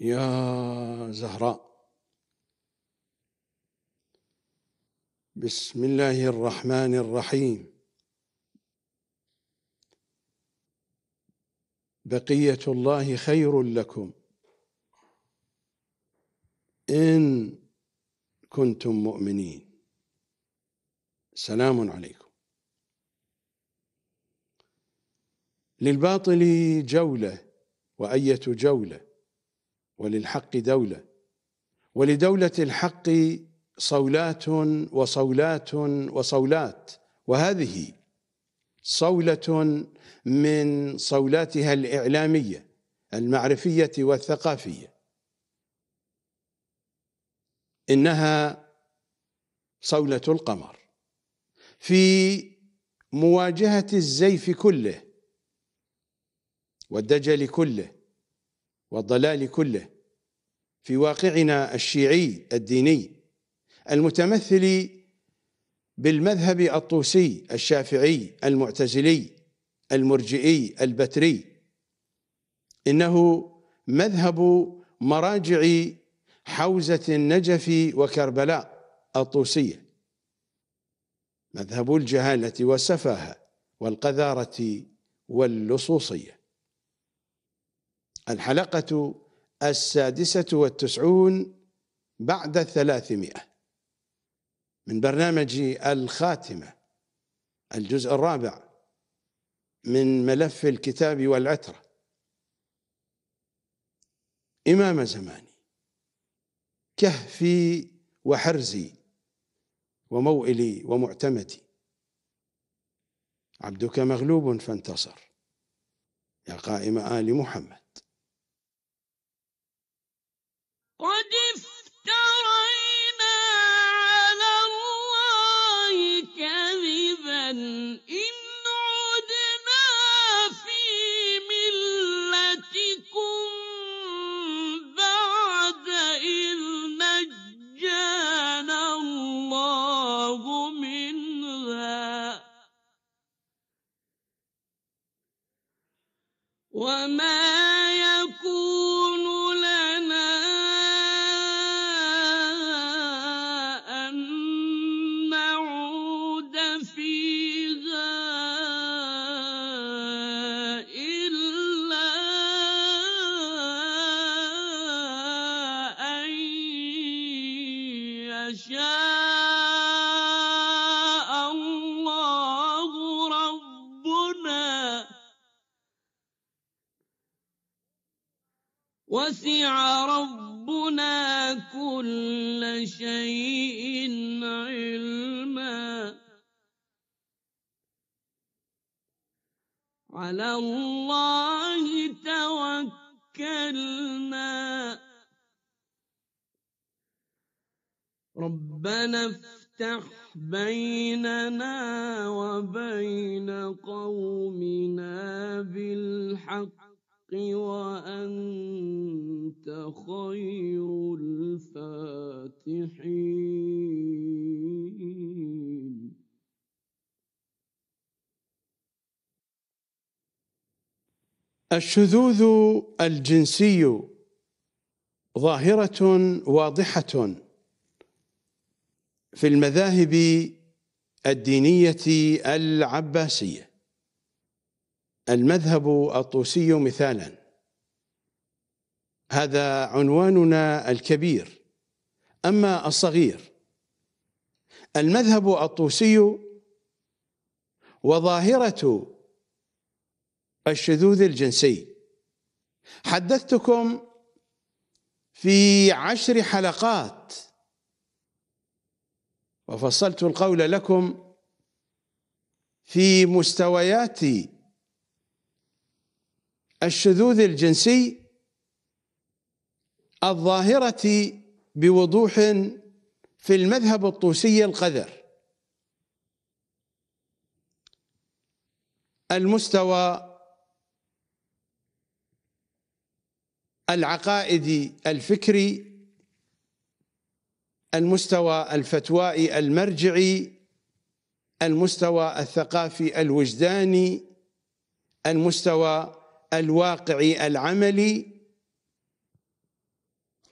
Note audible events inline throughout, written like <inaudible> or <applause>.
يا زهراء بسم الله الرحمن الرحيم بقية الله خير لكم إن كنتم مؤمنين سلام عليكم للباطل جولة وأية جولة وللحق دولة ولدولة الحق صولات وصولات وصولات وهذه صولة من صولاتها الإعلامية المعرفية والثقافية إنها صولة القمر في مواجهة الزيف كله والدجل كله والضلال كله في واقعنا الشيعي الديني المتمثل بالمذهب الطوسي الشافعي المعتزلي المرجئي البتري انه مذهب مراجع حوزه النجف وكربلاء الطوسيه مذهب الجهاله والسفاهه والقذاره واللصوصيه الحلقة السادسة والتسعون بعد الثلاثمائة من برنامج الخاتمة الجزء الرابع من ملف الكتاب والعترة إمام زماني كهفي وحرزي وموئلي ومعتمدي عبدك مغلوب فانتصر يا قائم آل محمد إن عدنا في ملتكم بعد نجانا الله منها وما شيء علما على الله توكلنا ربنا افتح بيننا وبين قومنا بالحق وأنت خير الفاتحين الشذوذ الجنسي ظاهرة واضحة في المذاهب الدينية العباسية المذهب الطوسي مثالا هذا عنواننا الكبير اما الصغير المذهب الطوسي وظاهره الشذوذ الجنسي حدثتكم في عشر حلقات وفصلت القول لكم في مستويات الشذوذ الجنسي الظاهرة بوضوح في المذهب الطوسي القذر المستوى العقائدي الفكري المستوى الفتوائي المرجعي المستوى الثقافي الوجداني المستوى الواقعي العملي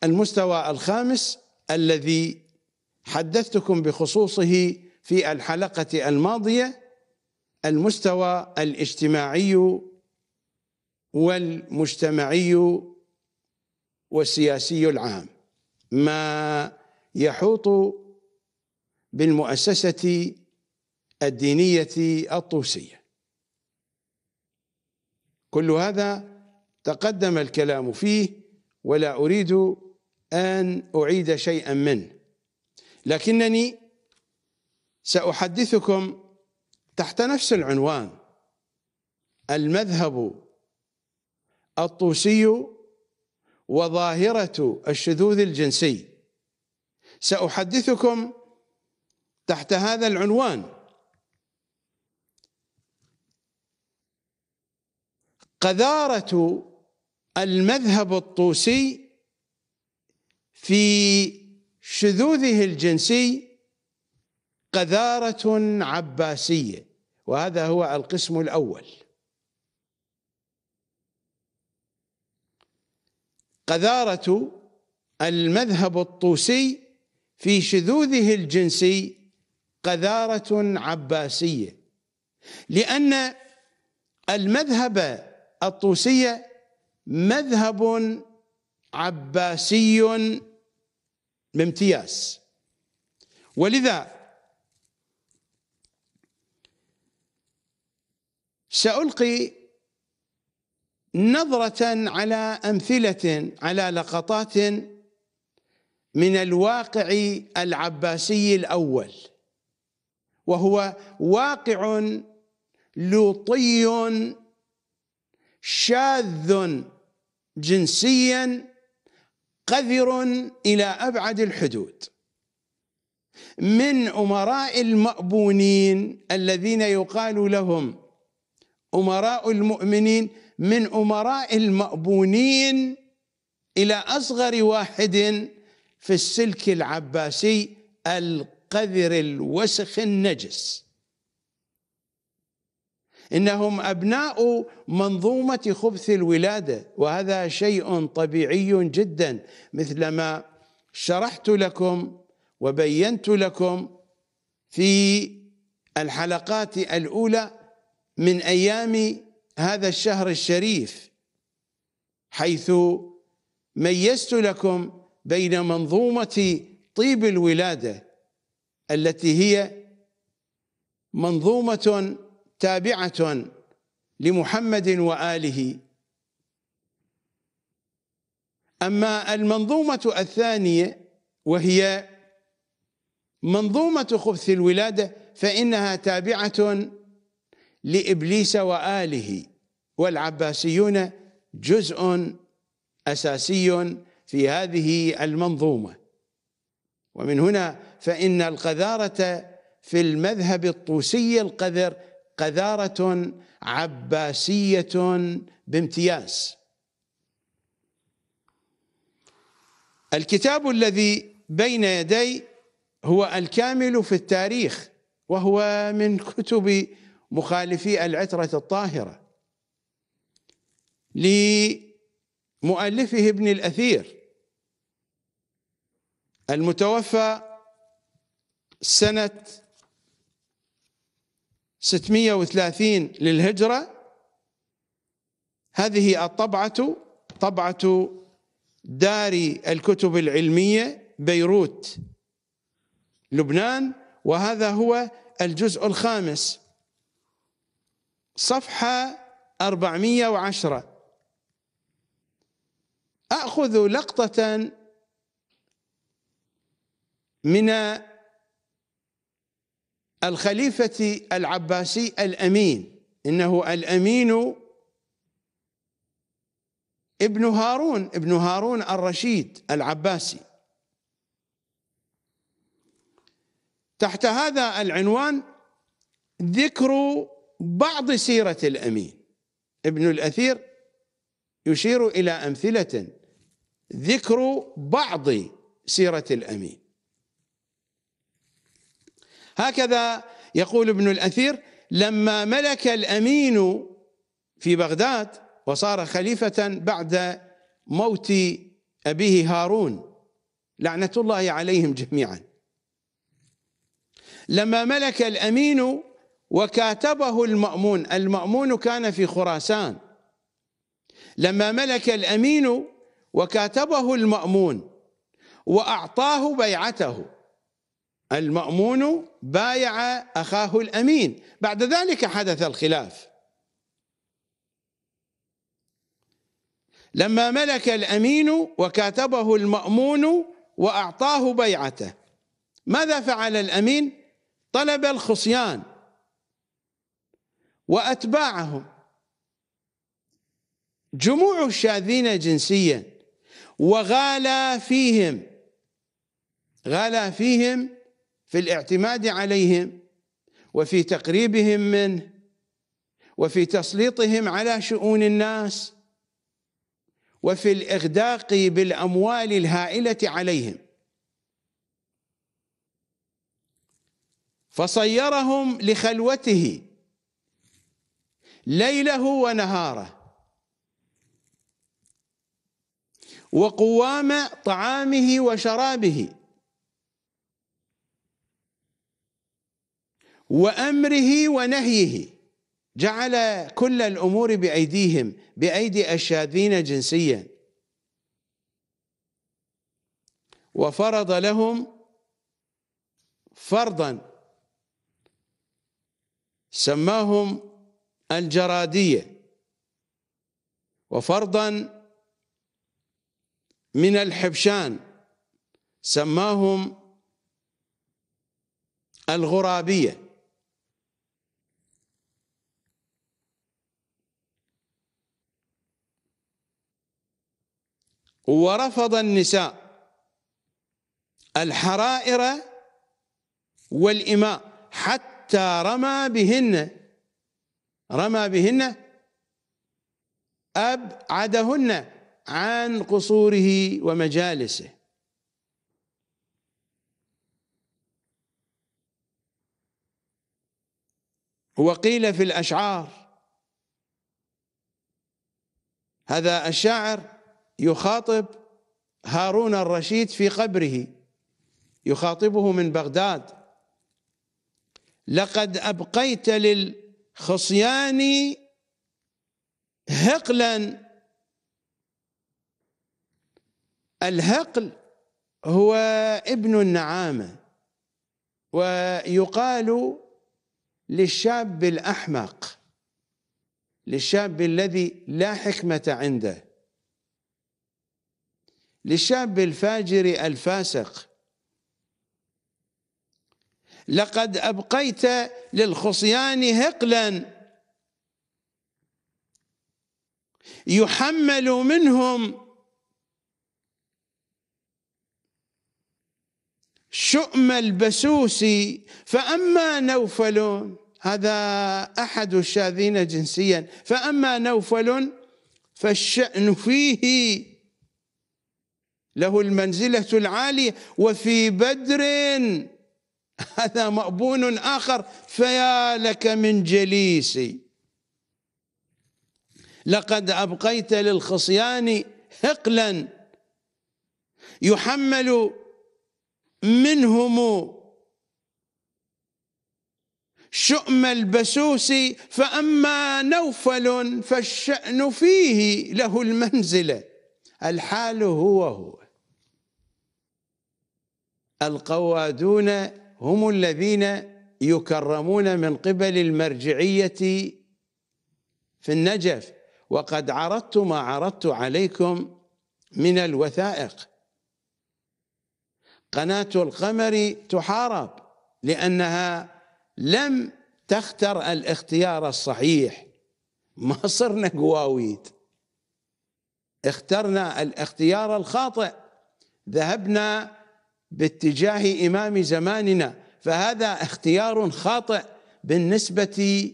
المستوى الخامس الذي حدثتكم بخصوصه في الحلقه الماضيه المستوى الاجتماعي والمجتمعي والسياسي العام ما يحوط بالمؤسسه الدينيه الطوسيه كل هذا تقدم الكلام فيه ولا أريد أن أعيد شيئا منه لكنني سأحدثكم تحت نفس العنوان المذهب الطوسي وظاهرة الشذوذ الجنسي سأحدثكم تحت هذا العنوان قذاره المذهب الطوسي في شذوذه الجنسي قذاره عباسيه وهذا هو القسم الاول قذاره المذهب الطوسي في شذوذه الجنسي قذاره عباسيه لان المذهب الطوسية مذهب عباسي بامتياز ولذا سألقي نظرة على أمثلة على لقطات من الواقع العباسي الأول وهو واقع لوطي شاذ جنسيا قذر إلى أبعد الحدود من أمراء المأبونين الذين يقال لهم أمراء المؤمنين من أمراء المأبونين إلى أصغر واحد في السلك العباسي القذر الوسخ النجس انهم ابناء منظومه خبث الولاده وهذا شيء طبيعي جدا مثلما شرحت لكم وبينت لكم في الحلقات الاولى من ايام هذا الشهر الشريف حيث ميزت لكم بين منظومه طيب الولاده التي هي منظومه تابعة لمحمد وآله أما المنظومة الثانية وهي منظومة خبث الولادة فإنها تابعة لإبليس وآله والعباسيون جزء أساسي في هذه المنظومة ومن هنا فإن القذارة في المذهب الطوسي القذر قذاره عباسيه بامتياز الكتاب الذي بين يدي هو الكامل في التاريخ وهو من كتب مخالفي العترة الطاهرة لمؤلفه ابن الأثير المتوفى سنة 630 للهجرة هذه الطبعة طبعة دار الكتب العلمية بيروت لبنان وهذا هو الجزء الخامس صفحة 410 أخذ لقطة من الخليفة العباسي الأمين إنه الأمين ابن هارون ابن هارون الرشيد العباسي تحت هذا العنوان ذكر بعض سيرة الأمين ابن الأثير يشير إلى أمثلة ذكر بعض سيرة الأمين هكذا يقول ابن الأثير لما ملك الأمين في بغداد وصار خليفة بعد موت أبيه هارون لعنة الله عليهم جميعا لما ملك الأمين وكاتبه المأمون المأمون كان في خراسان لما ملك الأمين وكاتبه المأمون وأعطاه بيعته المأمون بايع أخاه الأمين بعد ذلك حدث الخلاف لما ملك الأمين وكاتبه المأمون وأعطاه بيعته ماذا فعل الأمين؟ طلب الخصيان وأتباعهم جموع الشاذين جنسيا وغالى فيهم غالى فيهم في الاعتماد عليهم وفي تقريبهم منه وفي تسليطهم على شؤون الناس وفي الاغداق بالاموال الهائله عليهم فصيرهم لخلوته ليله ونهاره وقوام طعامه وشرابه وامره ونهيه جعل كل الامور بايديهم بايدي الشاذين جنسيا وفرض لهم فرضا سماهم الجراديه وفرضا من الحبشان سماهم الغرابيه ورفض النساء الحرائر والإماء حتى رمى بهن رمى بهن أبعدهن عن قصوره ومجالسه وقيل في الأشعار هذا الشاعر يخاطب هارون الرشيد في قبره يخاطبه من بغداد لقد ابقيت للخصيان هقلا الهقل هو ابن النعامه ويقال للشاب الاحمق للشاب الذي لا حكمه عنده للشاب الفاجر الفاسق لقد أبقيت للخصيان هقلا يحمل منهم شؤم البسوس فأما نوفل هذا أحد الشاذين جنسيا فأما نوفل فالشأن فيه له المنزلة العالية وفي بدر <laughs> هذا مأبون آخر فيا لك من جليسي لقد أبقيت للخصيان ثقلا يحمل منهم شؤم البسوس فأما نوفل فالشأن فيه له المنزلة الحال هو هو القوادون هم الذين يكرمون من قبل المرجعية في النجف وقد عرضت ما عرضت عليكم من الوثائق قناة القمر تحارب لأنها لم تختر الاختيار الصحيح ما صرنا قواويد اخترنا الاختيار الخاطئ ذهبنا باتجاه إمام زماننا فهذا اختيار خاطئ بالنسبة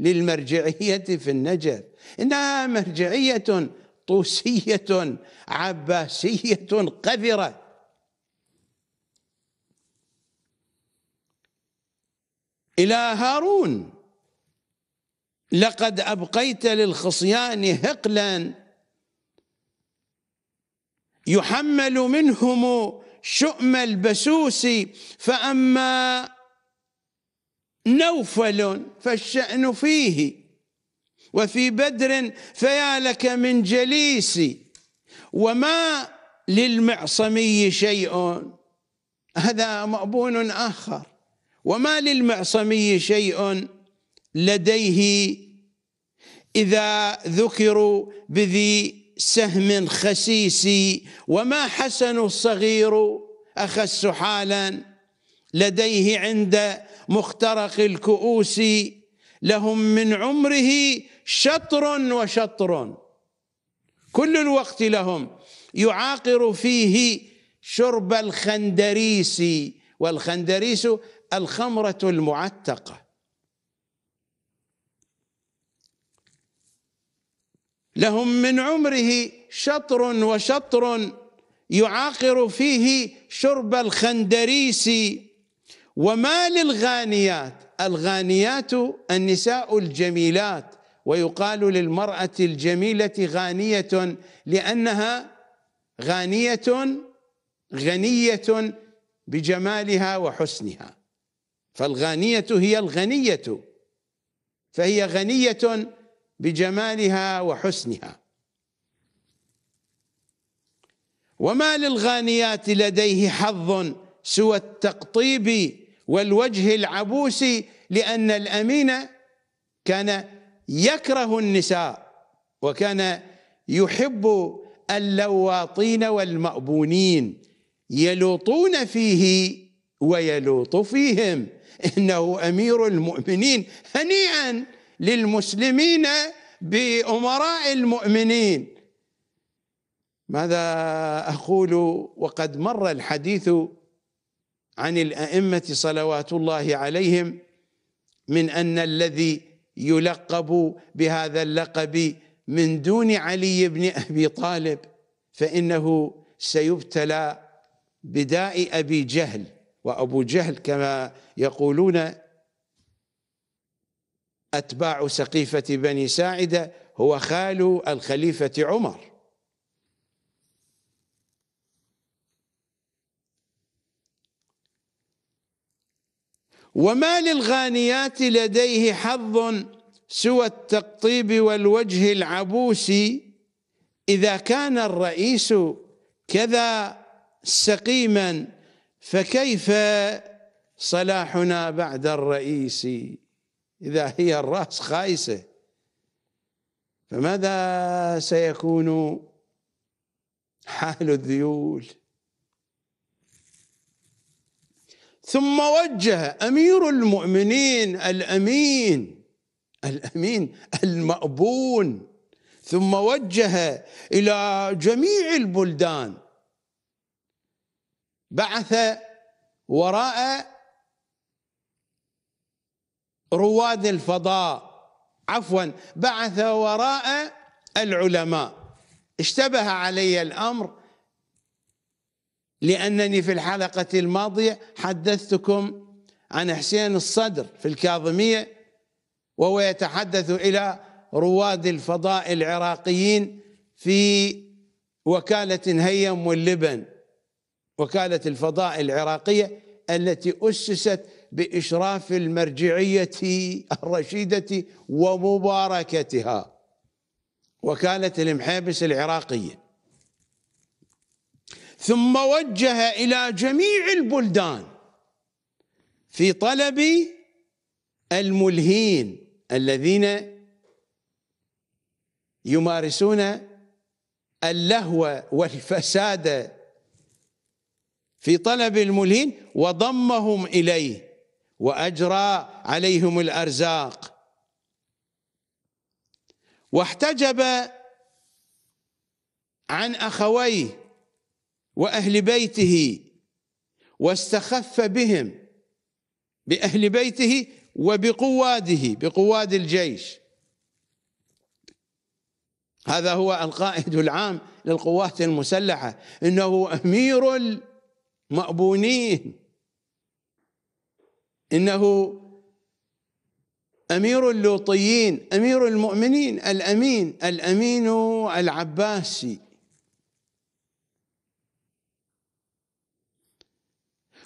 للمرجعية في النجف إنها مرجعية طوسية عباسية قذرة إلى هارون لقد أبقيت للخصيان هقلا يحمل منهم شؤم البسوس فأما نوفل فالشأن فيه وفي بدر فيا لك من جليس وما للمعصمي شيء هذا مأبون آخر وما للمعصمي شيء لديه إذا ذكروا بذي سهم خسيس وما حسن الصغير أخس حالا لديه عند مخترق الكؤوس لهم من عمره شطر وشطر كل الوقت لهم يعاقر فيه شرب الخندريس والخندريس الخمرة المعتقة لهم من عمره شطر وشطر يعاقر فيه شرب الخندريس وما للغانيات الغانيات النساء الجميلات ويقال للمرأة الجميلة غانية لأنها غانية غنية بجمالها وحسنها فالغانية هي الغنية فهي غنية بجمالها وحسنها وما للغانيات لديه حظ سوى التقطيب والوجه العبوس لأن الأمين كان يكره النساء وكان يحب اللواطين والمأبونين يلوطون فيه ويلوط فيهم إنه أمير المؤمنين هنيئا للمسلمين بأمراء المؤمنين ماذا أقول وقد مر الحديث عن الأئمة صلوات الله عليهم من أن الذي يلقب بهذا اللقب من دون علي بن أبي طالب فإنه سيبتلى بداء أبي جهل وأبو جهل كما يقولون أتباع سقيفة بني ساعدة هو خال الخليفة عمر وما للغانيات لديه حظ سوى التقطيب والوجه العبوس إذا كان الرئيس كذا سقيما فكيف صلاحنا بعد الرئيس إذا هي الرأس خايسة فماذا سيكون حال الذيول ثم وجه أمير المؤمنين الأمين الأمين المأبون ثم وجه إلى جميع البلدان بعث وراء رواد الفضاء عفوا بعث وراء العلماء اشتبه علي الامر لانني في الحلقه الماضيه حدثتكم عن حسين الصدر في الكاظميه وهو يتحدث الى رواد الفضاء العراقيين في وكاله هيم واللبن وكاله الفضاء العراقيه التي اسست باشراف المرجعيه الرشيده ومباركتها وكاله المحابس العراقيه ثم وجه الى جميع البلدان في طلب الملهين الذين يمارسون اللهو والفساد في طلب الملهين وضمهم اليه واجرى عليهم الارزاق واحتجب عن اخويه واهل بيته واستخف بهم باهل بيته وبقواده بقواد الجيش هذا هو القائد العام للقوات المسلحه انه امير المأبونين إنه أمير اللوطيين أمير المؤمنين الأمين الأمين العباسي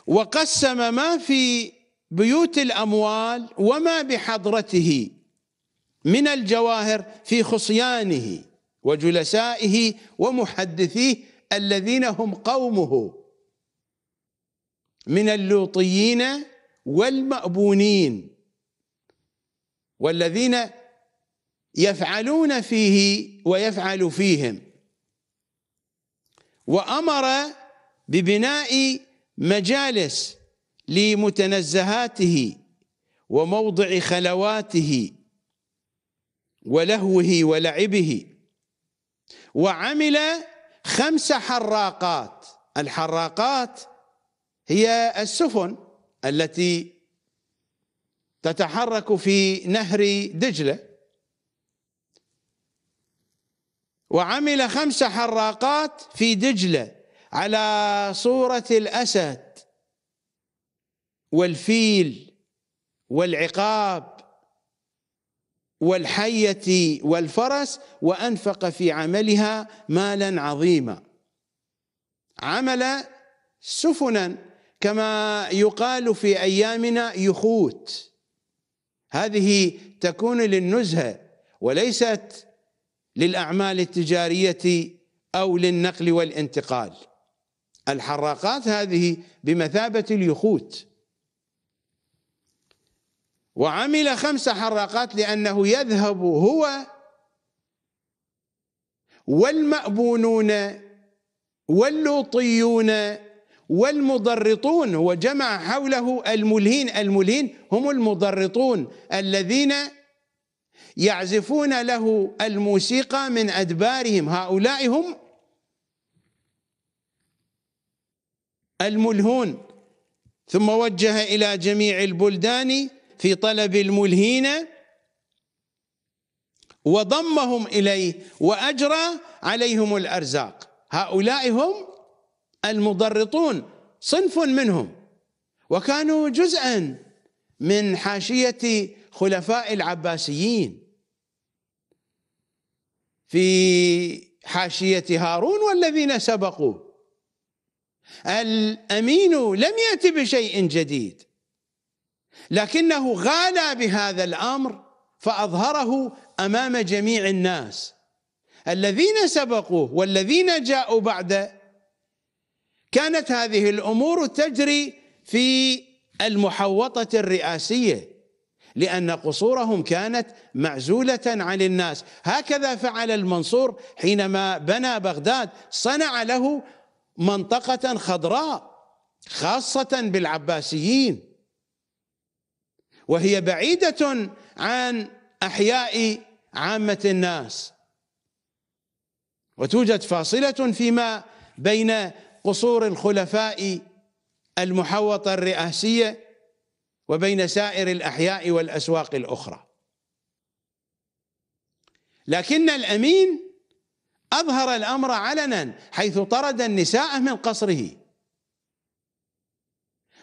وقسم ما في بيوت الأموال وما بحضرته من الجواهر في خصيانه وجلسائه ومحدثيه الذين هم قومه من اللوطيين والمأبونين والذين يفعلون فيه ويفعل فيهم وأمر ببناء مجالس لمتنزهاته وموضع خلواته ولهوه ولعبه وعمل خمس حراقات الحراقات هي السفن التي تتحرك في نهر دجله وعمل خمس حراقات في دجله على صوره الاسد والفيل والعقاب والحيه والفرس وانفق في عملها مالا عظيما عمل سفنا كما يقال في ايامنا يخوت هذه تكون للنزهه وليست للاعمال التجاريه او للنقل والانتقال الحراقات هذه بمثابه اليخوت وعمل خمس حراقات لانه يذهب هو والمأبونون واللوطيون والمضرطون هو جمع حوله الملهين الملهين هم المضرطون الذين يعزفون له الموسيقى من أدبارهم هؤلاء هم الملهون ثم وجه إلى جميع البلدان في طلب الملهين وضمهم إليه وأجرى عليهم الأرزاق هؤلاء هم المضرطون صنف منهم وكانوا جزءا من حاشية خلفاء العباسيين في حاشية هارون والذين سبقوا الأمين لم يأتي بشيء جديد لكنه غالى بهذا الأمر فأظهره أمام جميع الناس الذين سبقوه والذين جاءوا بعده كانت هذه الامور تجري في المحوطه الرئاسيه لان قصورهم كانت معزوله عن الناس هكذا فعل المنصور حينما بنى بغداد صنع له منطقه خضراء خاصه بالعباسيين وهي بعيده عن احياء عامه الناس وتوجد فاصله فيما بين قصور الخلفاء المحوطة الرئاسية وبين سائر الأحياء والأسواق الأخرى لكن الأمين أظهر الأمر علنا حيث طرد النساء من قصره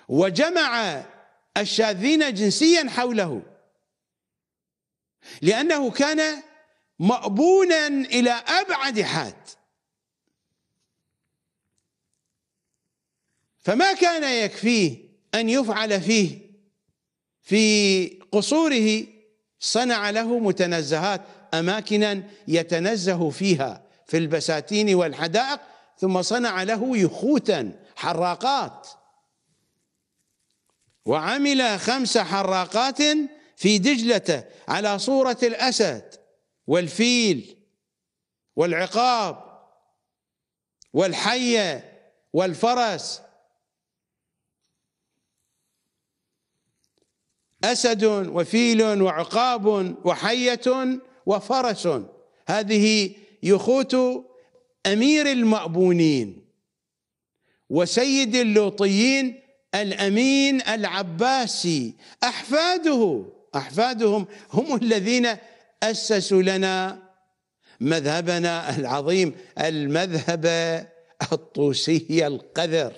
وجمع الشاذين جنسيا حوله لأنه كان مأبونا إلى أبعد حد فما كان يكفيه أن يفعل فيه في قصوره صنع له متنزهات أماكنا يتنزه فيها في البساتين والحدائق ثم صنع له يخوتا حراقات وعمل خمس حراقات في دجلة على صورة الأسد والفيل والعقاب والحية والفرس أسد وفيل وعقاب وحية وفرس هذه يخوت أمير المأبونين وسيد اللوطيين الأمين العباسي أحفاده أحفادهم هم الذين أسسوا لنا مذهبنا العظيم المذهب الطوسي القذر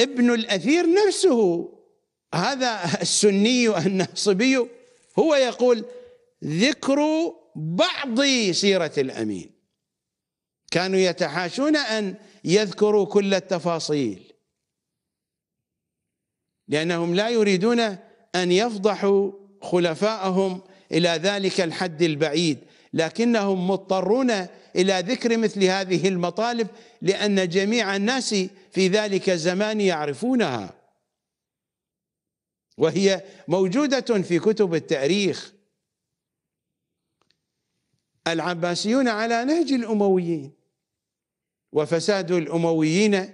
ابن الاثير نفسه هذا السني الناصبي هو يقول ذكر بعض سيره الامين كانوا يتحاشون ان يذكروا كل التفاصيل لانهم لا يريدون ان يفضحوا خلفاءهم الى ذلك الحد البعيد لكنهم مضطرون إلى ذكر مثل هذه المطالب لأن جميع الناس في ذلك الزمان يعرفونها وهي موجودة في كتب التاريخ العباسيون على نهج الأمويين وفساد الأمويين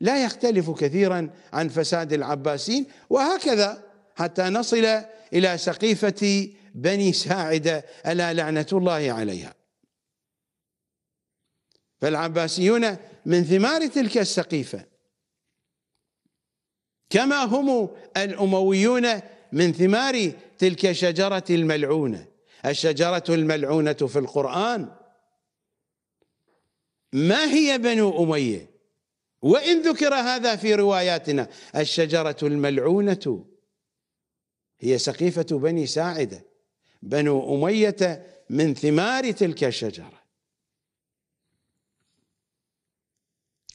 لا يختلف كثيرا عن فساد العباسيين وهكذا حتى نصل إلى سقيفة بني ساعدة ألا لعنة الله عليها فالعباسيون من ثمار تلك السقيفة كما هم الأمويون من ثمار تلك الشجرة الملعونة الشجرة الملعونة في القرآن ما هي بنو أمية وإن ذكر هذا في رواياتنا الشجرة الملعونة هي سقيفة بني ساعدة بنو أمية من ثمار تلك الشجرة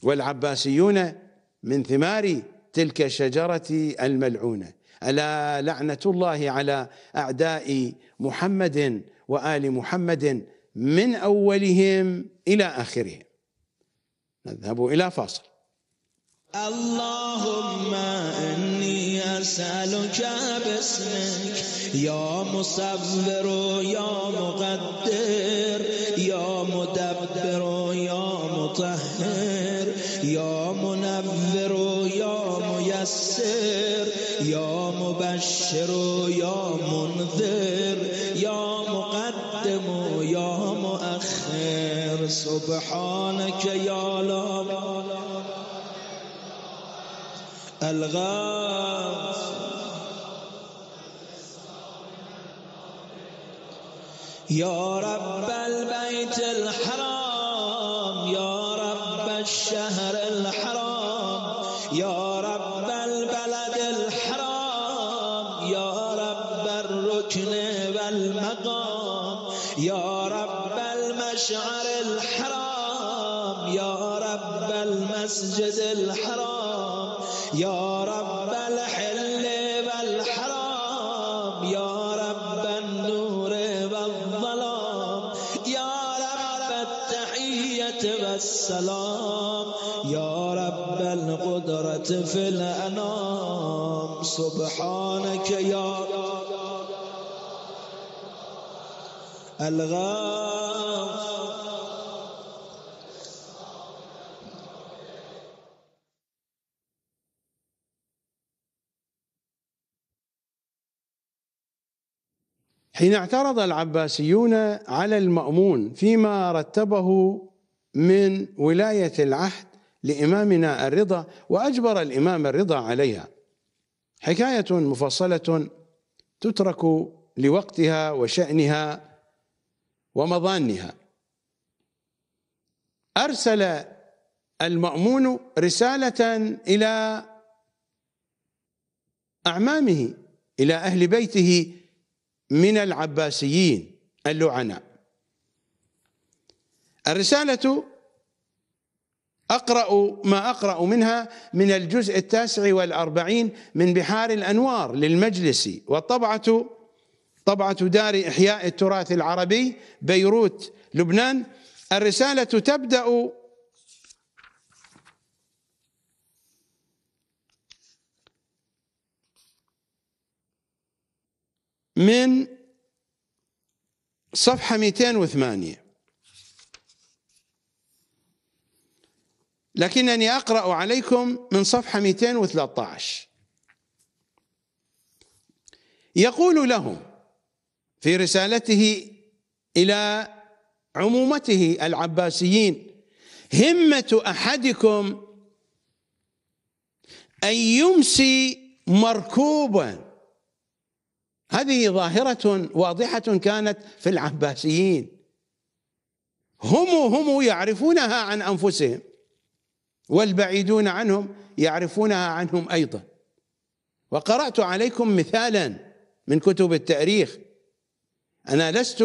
والعباسيون من ثمار تلك الشجرة الملعونة ألا لعنة الله على أعداء محمد وآل محمد من أولهم إلى آخرهم نذهب إلى فاصل اللهم إني أسألك باسمك يا مصبر يا مقدر يا مدبر مبشر و یا منذر یا مقدم و یا مؤخر سبحانك یا لا الغاث يا رب البیت الحرام یا رب الشهر السلام يا رب القدرة في الأنام سبحانك يا الغام حين اعترض العباسيون على المأمون فيما رتبه من ولاية العهد لإمامنا الرضا وأجبر الإمام الرضا عليها حكاية مفصلة تترك لوقتها وشأنها ومظانها أرسل المأمون رسالة إلى أعمامه إلى أهل بيته من العباسيين اللعناء الرسالة أقرأ ما أقرأ منها من الجزء التاسع والأربعين من بحار الأنوار للمجلس والطبعة طبعة دار إحياء التراث العربي بيروت لبنان الرسالة تبدأ من صفحة 208 لكنني أقرأ عليكم من صفحة 213 يقول لهم في رسالته إلى عمومته العباسيين همة أحدكم أن يمسي مركوبا هذه ظاهرة واضحة كانت في العباسيين هم هم يعرفونها عن أنفسهم والبعيدون عنهم يعرفونها عنهم ايضا وقرات عليكم مثالا من كتب التاريخ انا لست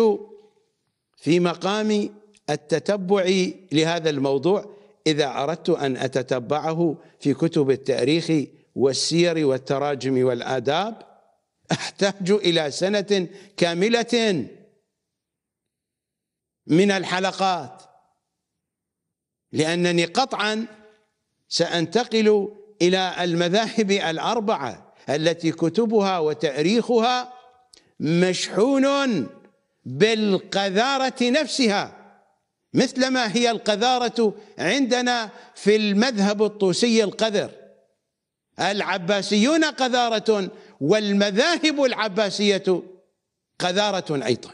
في مقام التتبع لهذا الموضوع اذا اردت ان اتتبعه في كتب التاريخ والسير والتراجم والاداب احتاج الى سنه كامله من الحلقات لانني قطعا سأنتقل إلى المذاهب الأربعة التي كتبها وتأريخها مشحون بالقذارة نفسها مثلما هي القذارة عندنا في المذهب الطوسي القذر العباسيون قذارة والمذاهب العباسية قذارة أيضا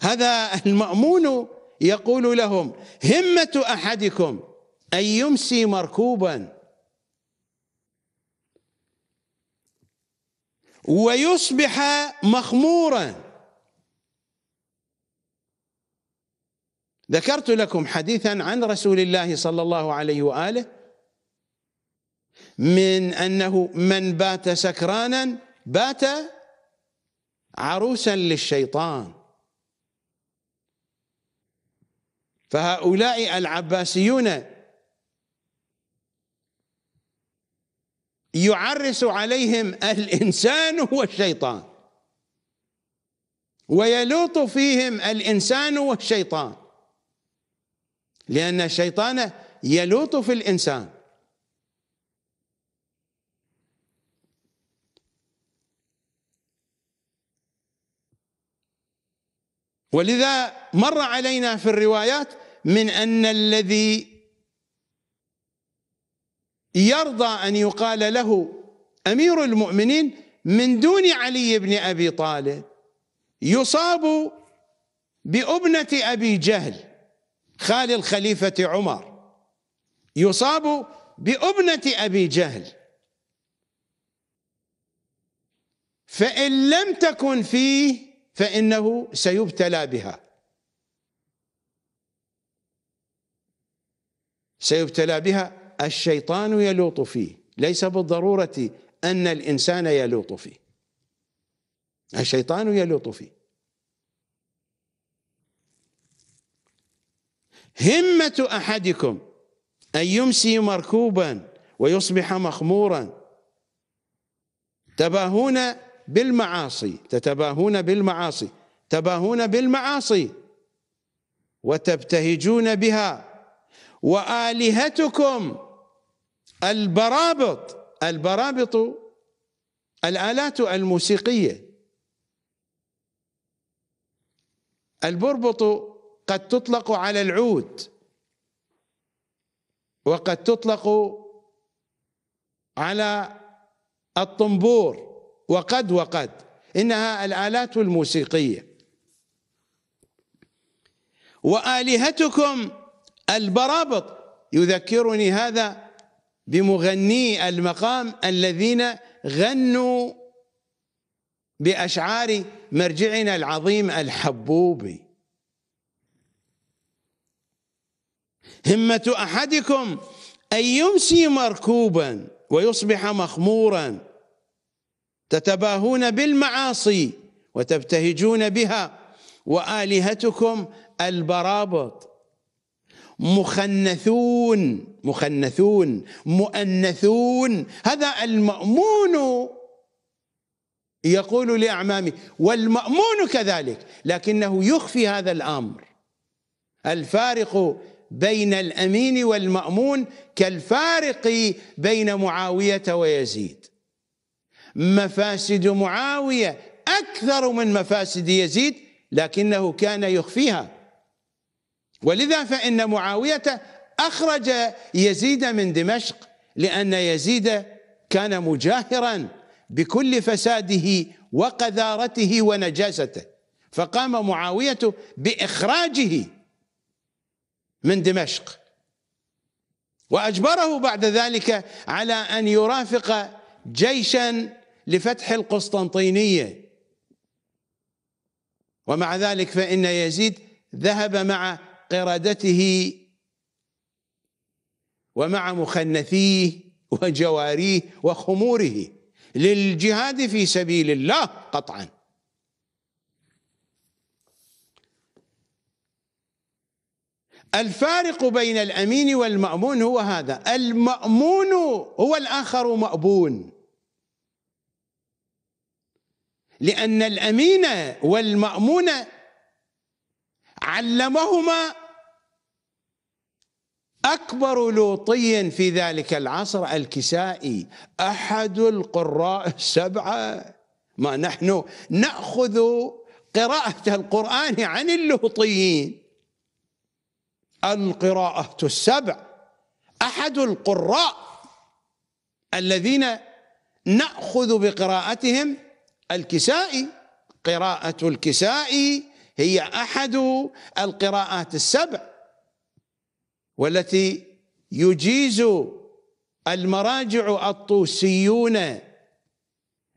هذا المأمون يقول لهم همة أحدكم أن يمسي مركوبا ويصبح مخمورا ذكرت لكم حديثا عن رسول الله صلى الله عليه وآله من أنه من بات سكرانا بات عروسا للشيطان فهؤلاء العباسيون يعرس عليهم الإنسان والشيطان ويلوط فيهم الإنسان والشيطان لأن الشيطان يلوط في الإنسان ولذا مر علينا في الروايات من أن الذي يرضى أن يقال له أمير المؤمنين من دون علي بن أبي طالب يصاب بأبنة أبي جهل خال الخليفة عمر يصاب بأبنة أبي جهل فإن لم تكن فيه فإنه سيبتلى بها سيبتلى بها الشيطان يلوط فيه ليس بالضرورة أن الإنسان يلوط فيه الشيطان يلوط فيه همة أحدكم أن يمسي مركوبا ويصبح مخمورا تباهون بالمعاصي تتباهون بالمعاصي تباهون بالمعاصي وتبتهجون بها وآلهتكم البرابط البرابط الآلات الموسيقية البربط قد تطلق على العود وقد تطلق على الطنبور وقد وقد إنها الآلات الموسيقية وآلهتكم البرابط يذكرني هذا بمغني المقام الذين غنوا بأشعار مرجعنا العظيم الحبوبي همة أحدكم أن يمسي مركوبا ويصبح مخمورا تتباهون بالمعاصي وتبتهجون بها وآلهتكم البرابط مخنثون مخنثون مؤنثون هذا المأمون يقول لأعمامه والمأمون كذلك لكنه يخفي هذا الأمر الفارق بين الأمين والمأمون كالفارق بين معاوية ويزيد مفاسد معاوية أكثر من مفاسد يزيد لكنه كان يخفيها ولذا فإن معاوية أخرج يزيد من دمشق لأن يزيد كان مجاهرا بكل فساده وقذارته ونجاسته فقام معاوية بإخراجه من دمشق وأجبره بعد ذلك على أن يرافق جيشا لفتح القسطنطينية ومع ذلك فإن يزيد ذهب مع قردته ومع مخنثيه وجواريه وخموره للجهاد في سبيل الله قطعا الفارق بين الأمين والمأمون هو هذا المأمون هو الآخر مأبون لأن الأمين والمأمون علمهما أكبر لوطي في ذلك العصر الكسائي أحد القراء السبعة ما نحن نأخذ قراءة القرآن عن اللوطيين القراءة السبع أحد القراء الذين نأخذ بقراءتهم الكسائي قراءة الكسائي هي أحد القراءات السبع والتي يجيز المراجع الطوسيون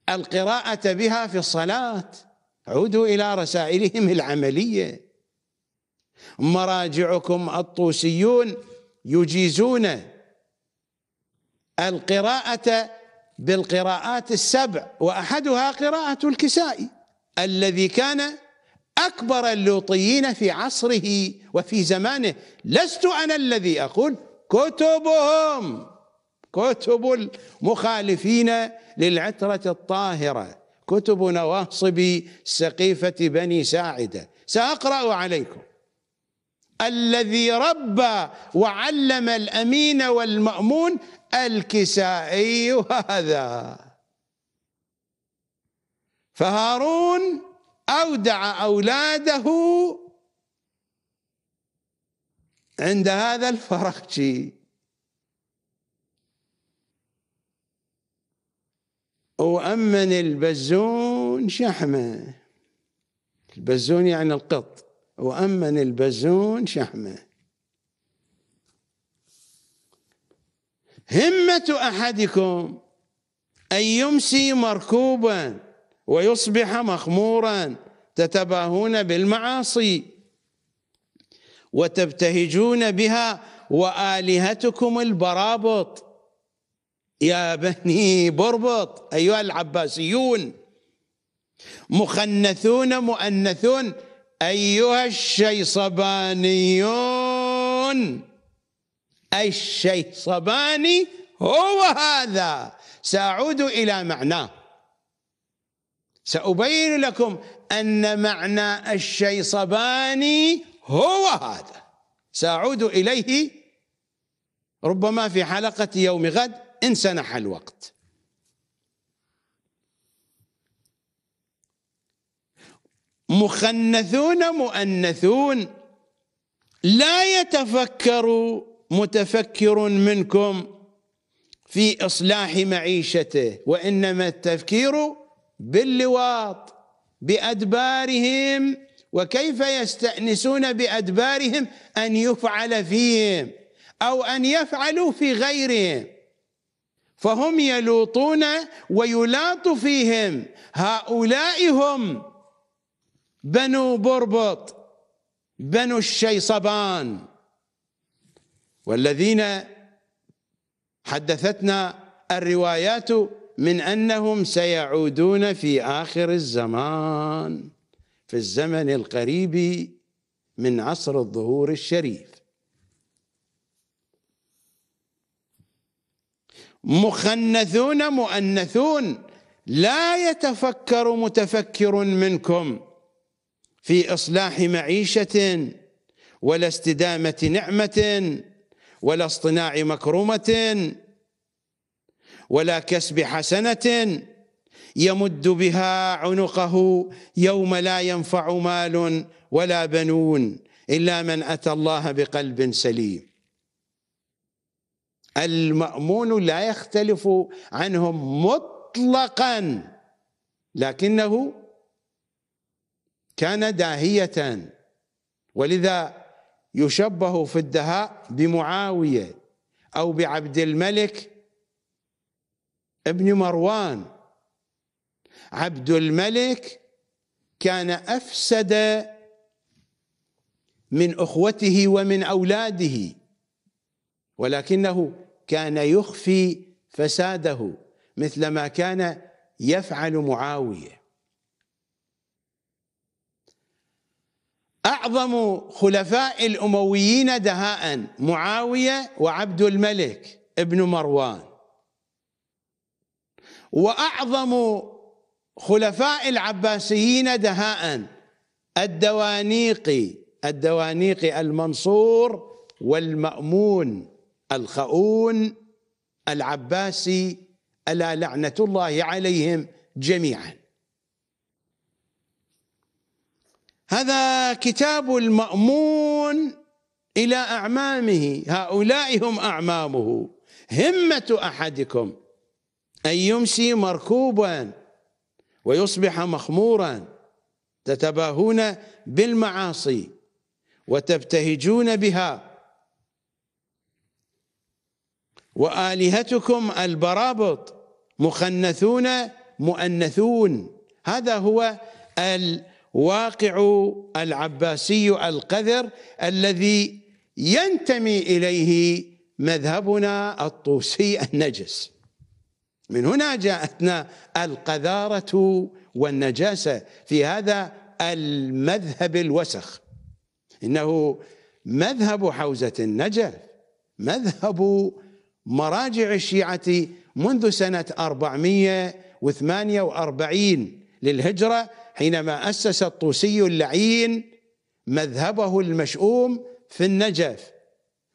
القراءة بها في الصلاة عودوا إلى رسائلهم العملية مراجعكم الطوسيون يجيزون القراءة بالقراءات السبع وأحدها قراءة الكسائي الذي كان أكبر اللوطيين في عصره وفي زمانه لست أنا الذي أقول كتبهم كتب المخالفين للعترة الطاهرة كتب نواصب سقيفة بني ساعدة سأقرأ عليكم الذي ربى وعلم الأمين والمأمون الكسائي هذا فهارون أودع أولاده عند هذا الفرخجي وأمن البزون شحمة البزون يعني القط وأمن البزون شحمة همة أحدكم أن يمسي مركوباً ويصبح مخمورا تتباهون بالمعاصي وتبتهجون بها والهتكم البرابط يا بني بربط ايها العباسيون مخنثون مؤنثون ايها الشيصبانيون الشيصباني هو هذا ساعود الى معناه سأبين لكم أن معنى الشيصباني هو هذا سأعود إليه ربما في حلقة يوم غد إن سنح الوقت مخنثون مؤنثون لا يتفكر متفكر منكم في إصلاح معيشته وإنما التفكير باللواط بأدبارهم وكيف يستأنسون بأدبارهم أن يفعل فيهم أو أن يفعلوا في غيرهم فهم يلوطون ويلاط فيهم هؤلاء هم بنو بربط بنو الشيصبان والذين حدثتنا الروايات من انهم سيعودون في اخر الزمان في الزمن القريب من عصر الظهور الشريف مخنثون مؤنثون لا يتفكر متفكر منكم في اصلاح معيشه ولا استدامه نعمه ولا اصطناع مكرمه ولا كسب حسنة يمد بها عنقه يوم لا ينفع مال ولا بنون إلا من أتى الله بقلب سليم المأمون لا يختلف عنهم مطلقا لكنه كان داهية ولذا يشبه في الدهاء بمعاوية أو بعبد الملك ابن مروان عبد الملك كان أفسد من أخوته ومن أولاده ولكنه كان يخفي فساده مثلما كان يفعل معاوية أعظم خلفاء الأمويين دهاء معاوية وعبد الملك ابن مروان وأعظم خلفاء العباسيين دهاء الدوانيقي الدوانيقي المنصور والمأمون الخؤون العباسي ألا لعنة الله عليهم جميعا هذا كتاب المأمون إلى أعمامه هؤلاء هم أعمامه همة أحدكم أن يمسي مركوبا ويصبح مخمورا تتباهون بالمعاصي وتبتهجون بها وآلهتكم البرابط مخنثون مؤنثون هذا هو الواقع العباسي القذر الذي ينتمي إليه مذهبنا الطوسي النجس من هنا جاءتنا القذارة والنجاسة في هذا المذهب الوسخ إنه مذهب حوزة النجف مذهب مراجع الشيعة منذ سنة 448 للهجرة حينما أسس الطوسي اللعين مذهبه المشؤوم في النجف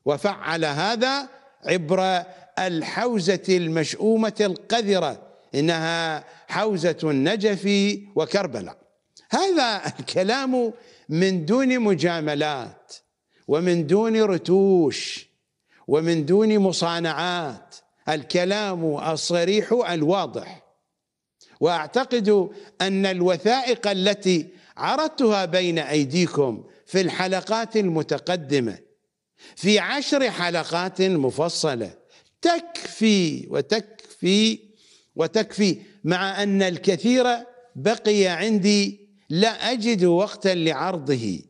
وفعل هذا عبر الحوزة المشؤومة القذرة إنها حوزة النجف وكربلاء هذا الكلام من دون مجاملات ومن دون رتوش ومن دون مصانعات الكلام الصريح الواضح واعتقد ان الوثائق التي عرضتها بين ايديكم في الحلقات المتقدمه في عشر حلقات مفصله تكفي وتكفي وتكفي مع ان الكثير بقي عندي لا اجد وقتا لعرضه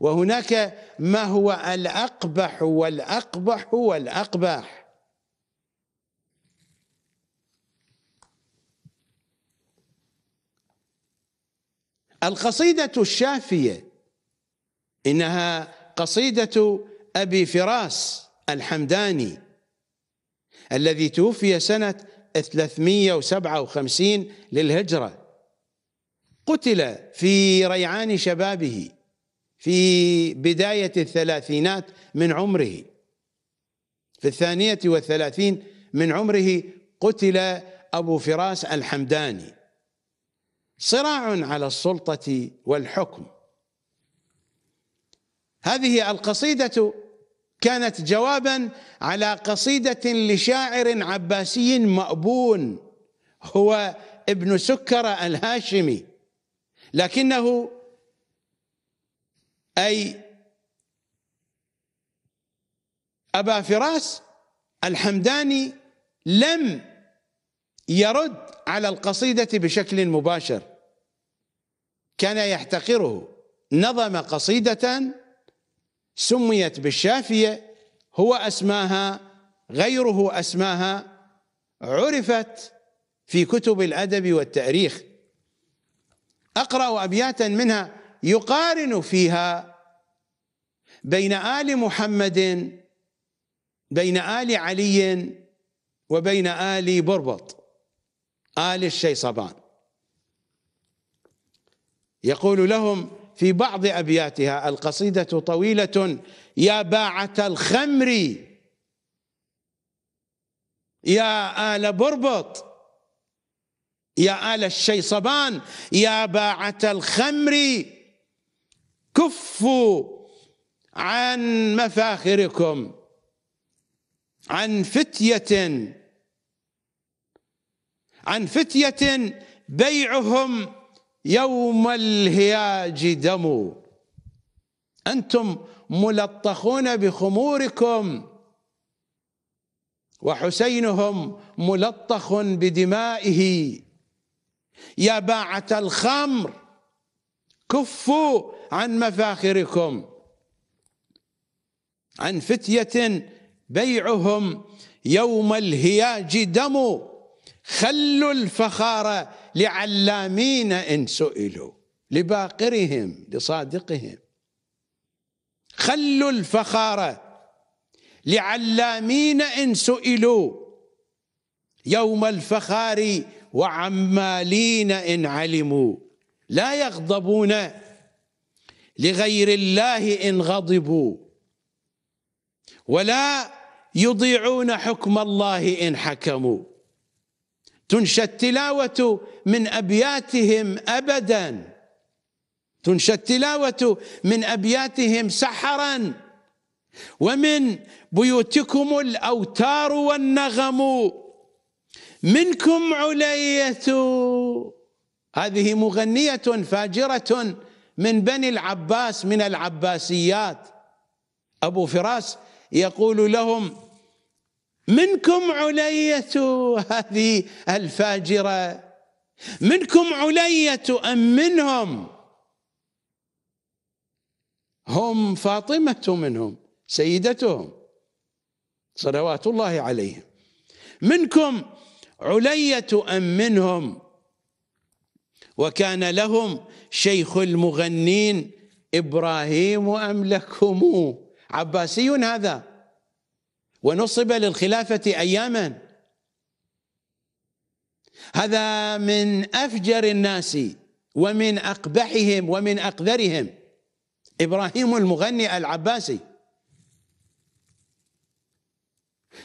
وهناك ما هو الاقبح والاقبح والاقبح القصيده الشافيه انها قصيده ابي فراس الحمداني الذي توفي سنة 357 للهجرة قتل في ريعان شبابه في بداية الثلاثينات من عمره في الثانية والثلاثين من عمره قتل أبو فراس الحمداني صراع على السلطة والحكم هذه القصيدة كانت جوابا على قصيدة لشاعر عباسي مأبون هو ابن سكر الهاشمي لكنه أي أبا فراس الحمداني لم يرد على القصيدة بشكل مباشر كان يحتقره نظم قصيدة سميت بالشافية هو أسماها غيره أسماها عرفت في كتب الأدب والتاريخ أقرأ أبياتا منها يقارن فيها بين آل محمد بين آل علي وبين آل بربط آل الشيصبان يقول لهم في بعض ابياتها القصيده طويله يا باعه الخمر يا ال بربط يا ال الشيصبان يا باعه الخمر كفوا عن مفاخركم عن فتيه عن فتيه بيعهم يوم الهياج دم أنتم ملطخون بخموركم وحسينهم ملطخ بدمائه يا باعة الخمر كفوا عن مفاخركم عن فتية بيعهم يوم الهياج دم خلوا الفخار لعلامين إن سئلوا لباقرهم لصادقهم خلوا الفخار لعلامين إن سئلوا يوم الفخار وعمالين إن علموا لا يغضبون لغير الله إن غضبوا ولا يضيعون حكم الله إن حكموا تنشا التلاوه من ابياتهم ابدا تنشا التلاوه من ابياتهم سحرا ومن بيوتكم الاوتار والنغم منكم عليه هذه مغنيه فاجره من بني العباس من العباسيات ابو فراس يقول لهم منكم علية هذه الفاجرة منكم علية أم منهم هم فاطمة منهم سيدتهم صلوات الله عليهم منكم علية أم منهم وكان لهم شيخ المغنين إبراهيم أم لكم عباسي هذا ونصب للخلافة أياما هذا من أفجر الناس ومن أقبحهم ومن أقذرهم إبراهيم المغني العباسي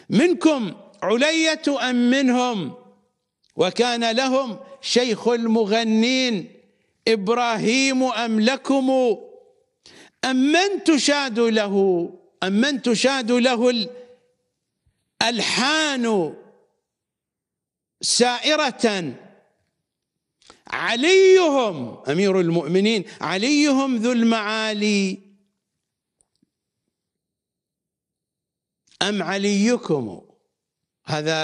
منكم علية أم منهم وكان لهم شيخ المغنين إبراهيم أم لكم أم من تشاد له أم من تشاد له الحان سائره عليهم امير المؤمنين عليهم ذو المعالي ام عليكم هذا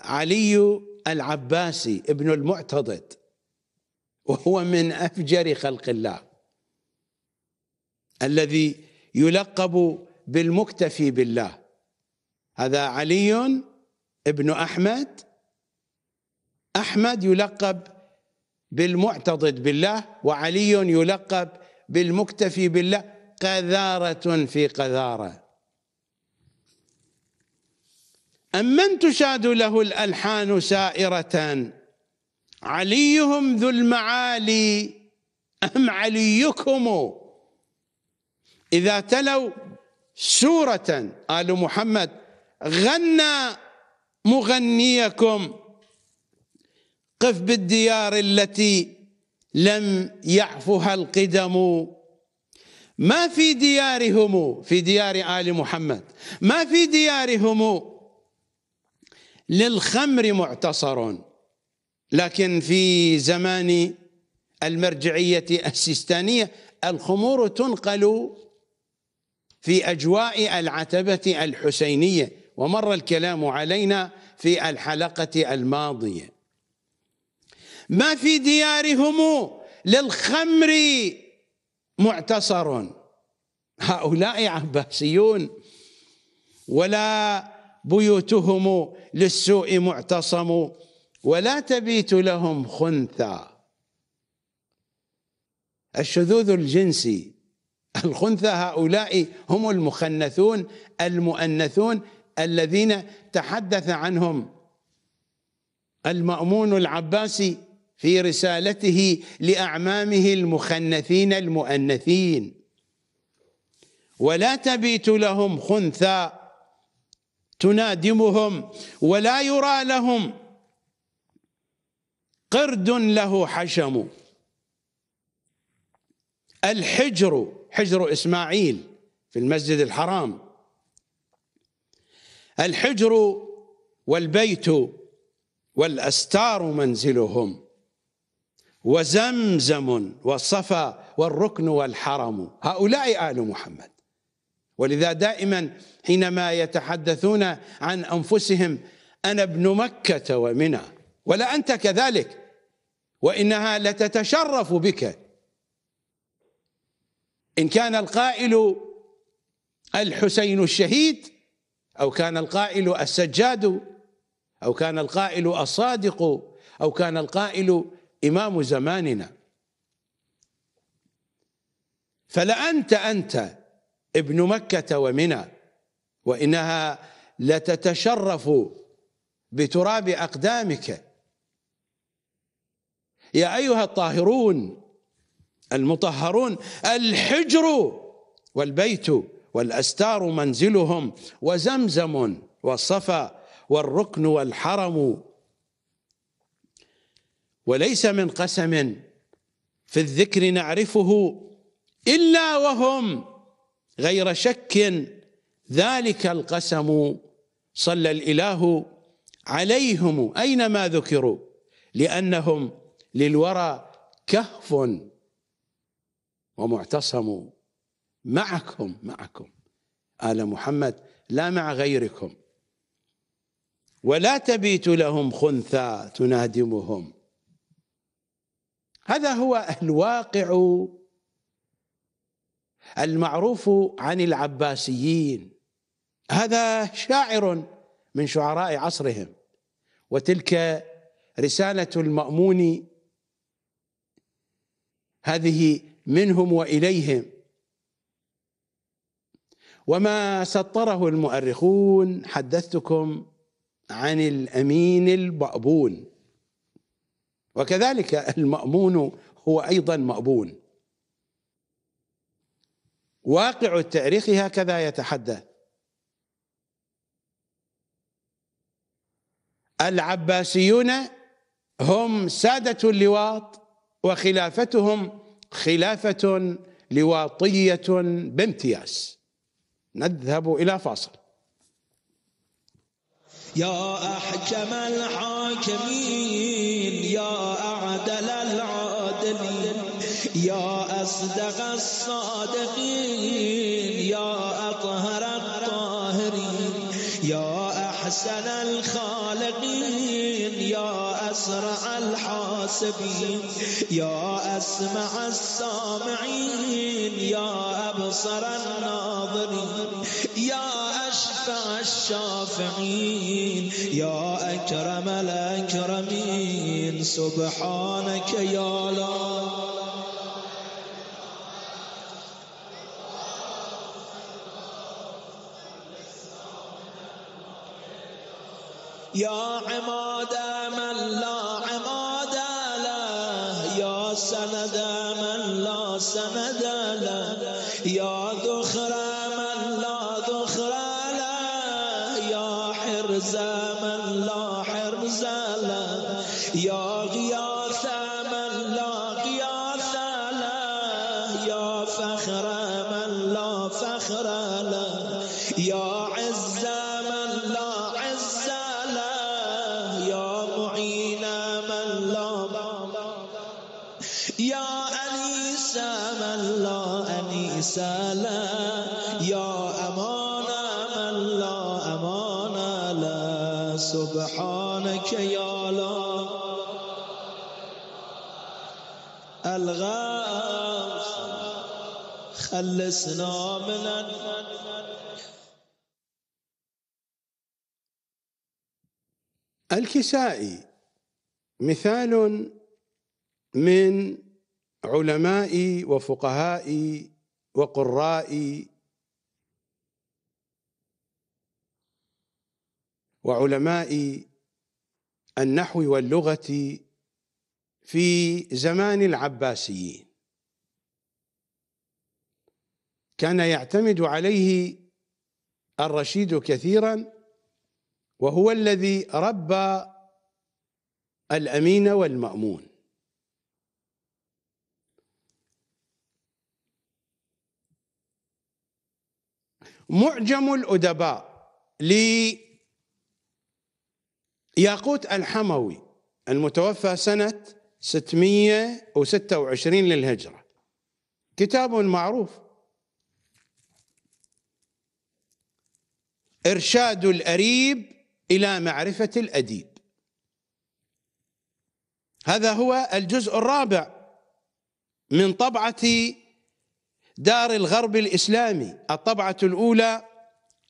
علي العباسي ابن المعتضد وهو من افجر خلق الله الذي يلقب بالمكتفي بالله هذا علي ابن احمد احمد يلقب بالمعتضد بالله وعلي يلقب بالمكتفي بالله قذاره في قذاره أمن تشاد له الألحان سائرة عليهم ذو المعالي أم عليكم إذا تلوا سورة آل محمد غنى مغنيكم قف بالديار التي لم يعفها القدم ما في ديارهم في ديار آل محمد ما في ديارهم للخمر معتصر لكن في زمان المرجعية السيستانية الخمور تنقل في أجواء العتبة الحسينية ومر الكلام علينا في الحلقة الماضية ما في ديارهم للخمر معتصر هؤلاء عباسيون ولا بيوتهم للسوء معتصم ولا تبيت لهم خنثى الشذوذ الجنسي الخنثى هؤلاء هم المخنثون المؤنثون الذين تحدث عنهم المأمون العباسي في رسالته لأعمامه المخنثين المؤنثين ولا تبيت لهم خنثى تنادمهم ولا يرى لهم قرد له حشم الحجر حجر إسماعيل في المسجد الحرام الحجر والبيت والاستار منزلهم وزمزم والصفا والركن والحرم هؤلاء ال محمد ولذا دائما حينما يتحدثون عن انفسهم انا ابن مكه ومنى ولا انت كذلك وانها لتتشرف بك ان كان القائل الحسين الشهيد أو كان القائل السجاد أو كان القائل الصادق أو كان القائل إمام زماننا فلأنت أنت ابن مكة ومنى وإنها لتتشرف بتراب أقدامك يا أيها الطاهرون المطهرون الحجر والبيت والاستار منزلهم وزمزم والصفا والركن والحرم وليس من قسم في الذكر نعرفه الا وهم غير شك ذلك القسم صلى الاله عليهم اينما ذكروا لانهم للورى كهف ومعتصم معكم معكم آل محمد لا مع غيركم ولا تبيت لهم خنثى تنادمهم هذا هو الواقع المعروف عن العباسيين هذا شاعر من شعراء عصرهم وتلك رسالة المأمون هذه منهم وإليهم وما سطره المؤرخون حدثتكم عن الامين البأبون وكذلك المأمون هو ايضا مأبون واقع التاريخ هكذا يتحدث العباسيون هم سادة اللواط وخلافتهم خلافة لواطية بامتياز نذهب إلى فاصل يا أحكم الحاكمين يا أعدل العادلين يا أصدق الصادقين يا أطهر الطاهرين يا أحسن الخالقين يا أسرع السبيل يا أسمع السامعين يا أبصر الناظرين يا أشفع الشافعين يا أكرم الأكرمين سبحانك يا الله يا عماد صمدا لا خلصنا من الكسائي مثال من علماء وفقهاء وقراء وعلماء النحو واللغه في زمان العباسيين كان يعتمد عليه الرشيد كثيرا وهو الذي ربى الامين والمامون معجم الادباء لياقوت الحموي المتوفى سنه 626 للهجره كتاب معروف إرشاد الأريب إلى معرفة الأديب هذا هو الجزء الرابع من طبعة دار الغرب الإسلامي الطبعة الأولى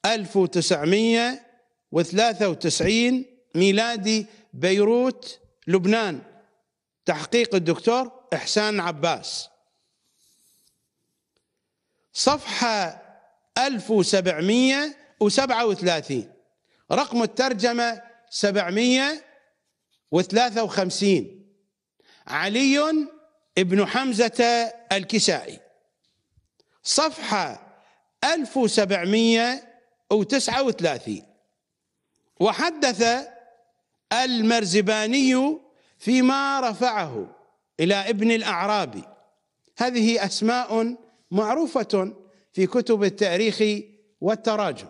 1993 ميلادي بيروت لبنان تحقيق الدكتور إحسان عباس صفحة 1700 وثلاثين رقم الترجمة 753 علي بن حمزة الكسائي صفحة 1739 وحدث المرزباني فيما رفعه إلى ابن الأعرابي هذه أسماء معروفة في كتب التاريخ والتراجم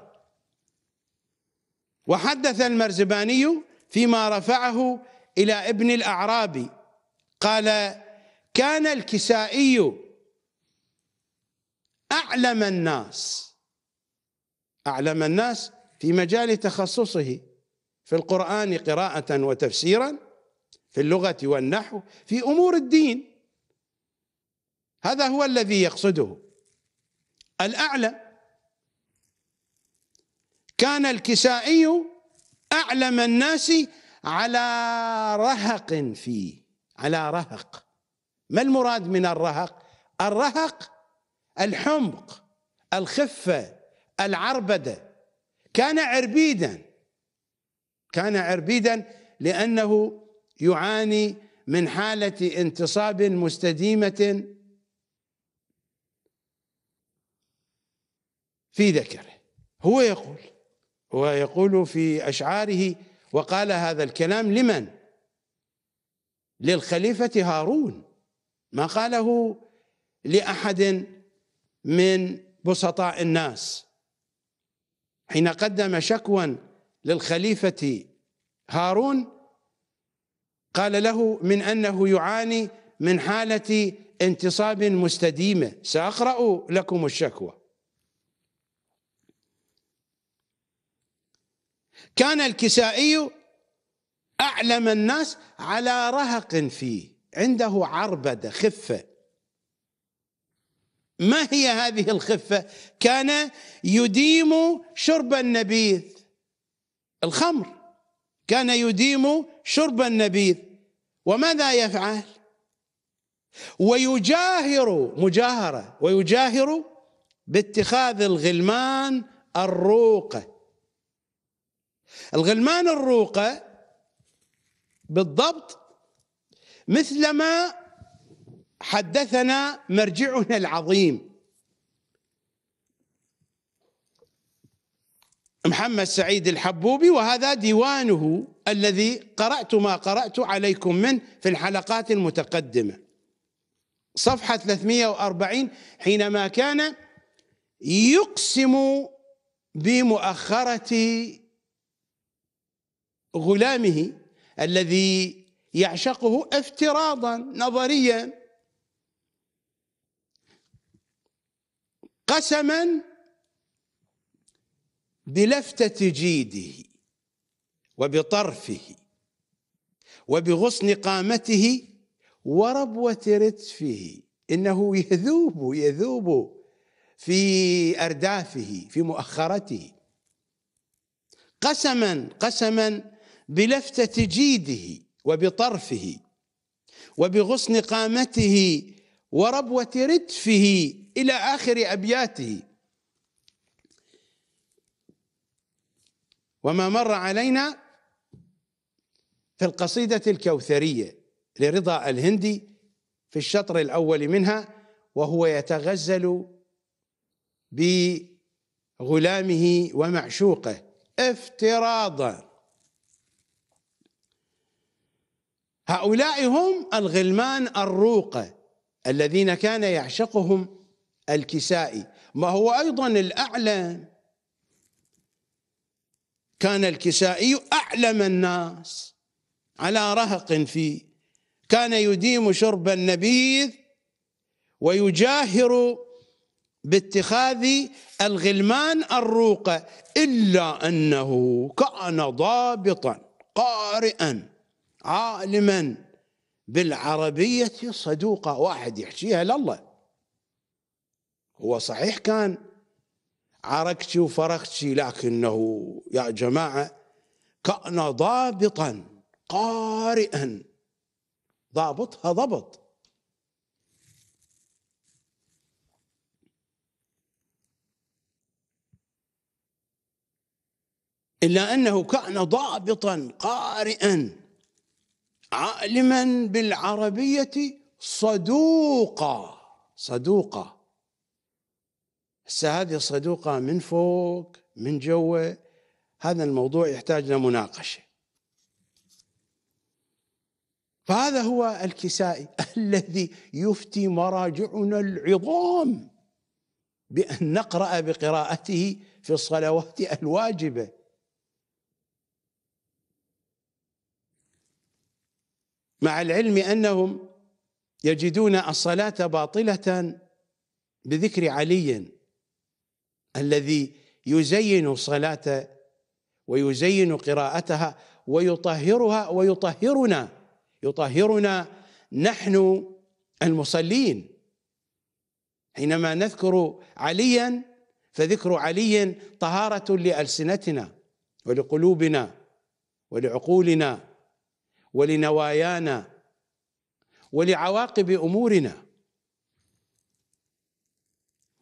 وحدث المرزباني فيما رفعه إلى ابن الأعرابي قال كان الكسائي أعلم الناس أعلم الناس في مجال تخصصه في القرآن قراءة وتفسيرا في اللغة والنحو في أمور الدين هذا هو الذي يقصده الأعلم كان الكسائي أعلم الناس على رهق فيه على رهق ما المراد من الرهق الرهق الحمق الخفة العربدة كان عربيدا كان عربيدا لأنه يعاني من حالة انتصاب مستديمة في ذكره هو يقول ويقول في أشعاره وقال هذا الكلام لمن؟ للخليفة هارون ما قاله لأحد من بسطاء الناس حين قدم شكوى للخليفة هارون قال له من أنه يعاني من حالة انتصاب مستديمة سأقرأ لكم الشكوى كان الكسائي أعلم الناس على رهق فيه عنده عربدة خفة ما هي هذه الخفة كان يديم شرب النبيذ الخمر كان يديم شرب النبيذ وماذا يفعل ويجاهر مجاهرة ويجاهر باتخاذ الغلمان الروقه الغلمان الروقة بالضبط مثلما حدثنا مرجعنا العظيم محمد سعيد الحبوبي وهذا ديوانه الذي قرأت ما قرأت عليكم منه في الحلقات المتقدمة صفحة 340 حينما كان يقسم بمؤخرة غلامه الذي يعشقه افتراضا نظريا قسما بلفتة جيده وبطرفه وبغصن قامته وربوة رتفه إنه يذوب يذوب في أردافه في مؤخرته قسما قسما بلفتة جيده وبطرفه وبغصن قامته وربوة ردفه إلى آخر أبياته وما مر علينا في القصيدة الكوثرية لرضا الهندي في الشطر الأول منها وهو يتغزل بغلامه ومعشوقه افتراضا هؤلاء هم الغلمان الروقة الذين كان يعشقهم الكسائي ما هو أيضا الأعلم كان الكسائي أعلم الناس على رهق فيه كان يديم شرب النبيذ ويجاهر باتخاذ الغلمان الروقة إلا أنه كان ضابطا قارئا عالما بالعربية صدوقة واحد يحشيها لله هو صحيح كان عركشي وفرخشي لكنه يا جماعة كان ضابطا قارئا ضابطها ضبط إلا أنه كان ضابطا قارئا عالما بالعربية صدوقا صدوقا هسه هذه صدوقة من فوق من جوا هذا الموضوع يحتاج لمناقشة فهذا هو الكسائي <laughs> الذي يفتي مراجعنا العظام بأن نقرأ بقراءته في الصلوات الواجبة مع العلم انهم يجدون الصلاه باطله بذكر علي الذي يزين الصلاه ويزين قراءتها ويطهرها ويطهرنا يطهرنا نحن المصلين حينما نذكر عليا فذكر علي طهاره لالسنتنا ولقلوبنا ولعقولنا ولنوايانا ولعواقب امورنا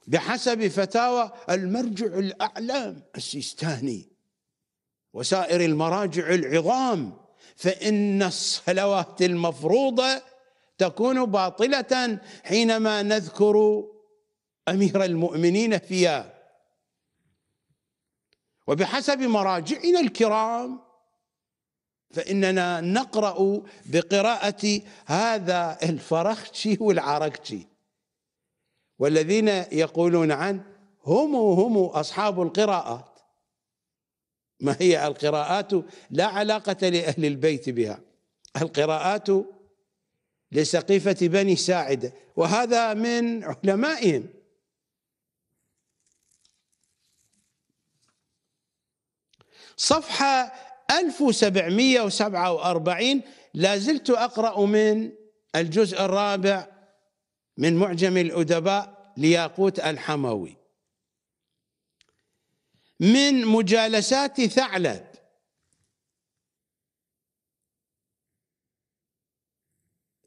بحسب فتاوى المرجع الاعلام السيستاني وسائر المراجع العظام فان الصلوات المفروضه تكون باطله حينما نذكر امير المؤمنين فيها وبحسب مراجعنا الكرام فإننا نقرأ بقراءة هذا الفرخشي والعركشي والذين يقولون عنه هم هم أصحاب القراءات ما هي القراءات لا علاقة لأهل البيت بها القراءات لسقيفة بني ساعدة وهذا من علمائهم صفحة 1747 لا زلت أقرأ من الجزء الرابع من معجم الأدباء لياقوت الحموي من مجالسات ثعلب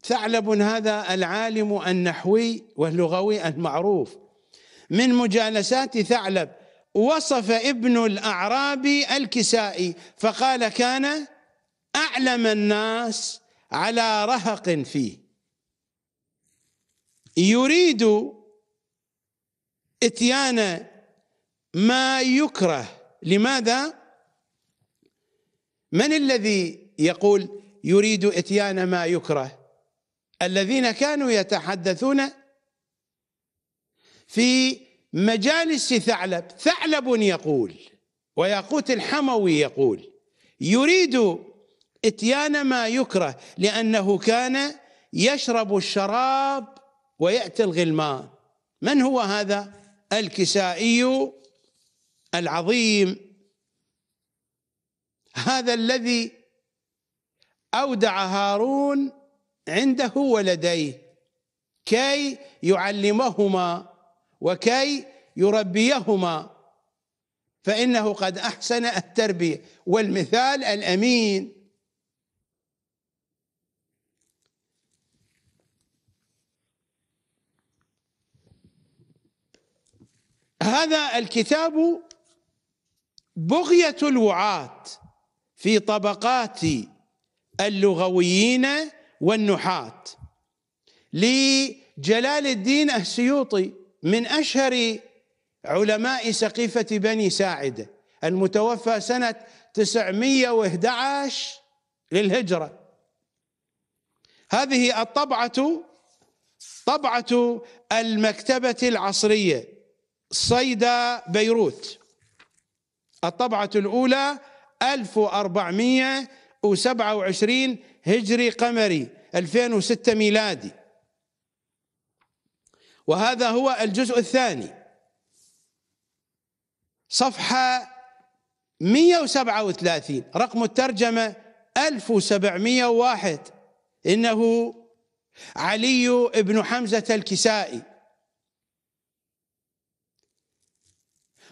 ثعلب هذا العالم النحوي واللغوي المعروف من مجالسات ثعلب وصف ابن الأعرابي الكسائي فقال كان أعلم الناس على رهق فيه يريد اتيان ما يكره لماذا من الذي يقول يريد اتيان ما يكره الذين كانوا يتحدثون في مجالس ثعلب ثعلب يقول وياقوت الحموي يقول يريد اتيان ما يكره لانه كان يشرب الشراب وياتي الغلمان من هو هذا الكسائي العظيم هذا الذي اودع هارون عنده ولديه كي يعلمهما وكي يربيهما فانه قد احسن التربيه والمثال الامين هذا الكتاب بغيه الوعاه في طبقات اللغويين والنحاة لجلال الدين السيوطي من أشهر علماء سقيفة بني ساعدة المتوفى سنة 911 للهجرة هذه الطبعة طبعة المكتبة العصرية صيدا بيروت الطبعة الأولى 1427 هجري قمري 2006 ميلادي وهذا هو الجزء الثاني صفحة 137 رقم الترجمة 1701 إنه علي بن حمزة الكسائي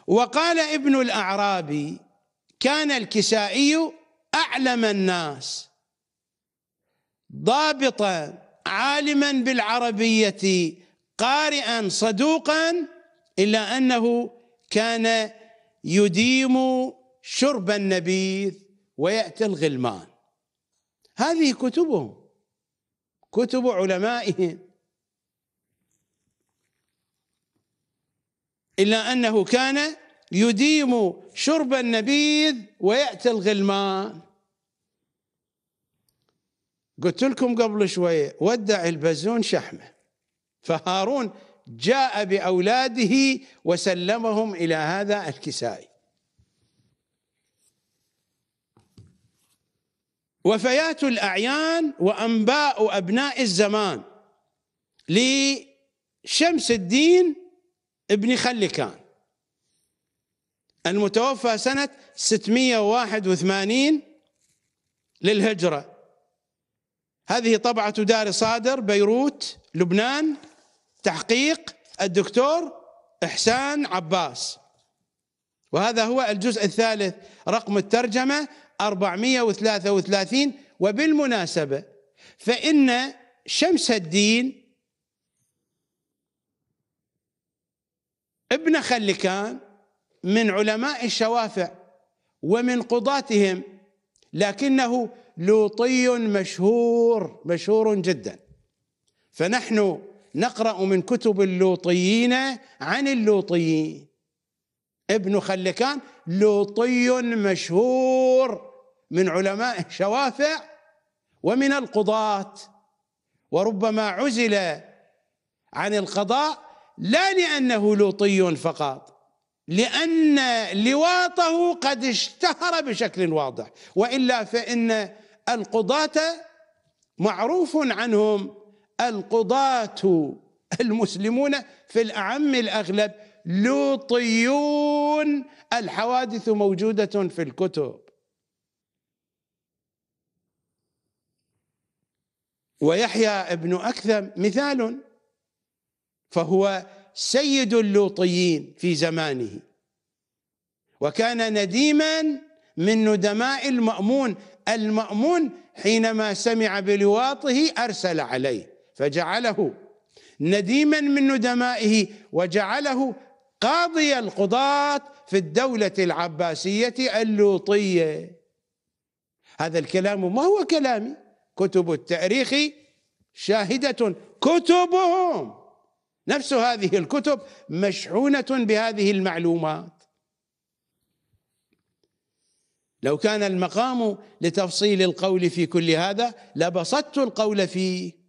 وقال ابن الأعرابي كان الكسائي أعلم الناس ضابطا عالما بالعربية قارئا صدوقا إلا أنه كان يديم شرب النبيذ ويأتي الغلمان هذه كتبهم كتب علمائهم إلا أنه كان يديم شرب النبيذ ويأتي الغلمان قلت لكم قبل شوية ودع البزون شحمه فهارون جاء باولاده وسلمهم الى هذا الكسائي وفيات الاعيان وانباء ابناء الزمان لشمس الدين ابن خلكان المتوفى سنه 681 للهجره هذه طبعه دار صادر بيروت لبنان تحقيق الدكتور إحسان عباس وهذا هو الجزء الثالث رقم الترجمة 433 وبالمناسبة فإن شمس الدين ابن خلكان من علماء الشوافع ومن قضاتهم لكنه لوطي مشهور مشهور جدا فنحن نقرا من كتب اللوطيين عن اللوطيين ابن خلكان لوطي مشهور من علماء الشوافع ومن القضاة وربما عزل عن القضاء لا لأنه لوطي فقط لأن لواطه قد اشتهر بشكل واضح وإلا فإن القضاة معروف عنهم القضاة المسلمون في الأعم الأغلب لوطيون الحوادث موجودة في الكتب ويحيى ابن أكثم مثال فهو سيد اللوطيين في زمانه وكان نديما من ندماء المأمون المأمون حينما سمع بلواطه أرسل عليه فجعله نديما من ندمائه وجعله قاضي القضاة في الدولة العباسية اللوطية هذا الكلام ما هو كلامي كتب التاريخ شاهدة كتبهم نفس هذه الكتب مشحونة بهذه المعلومات لو كان المقام لتفصيل القول في كل هذا لبسطت القول فيه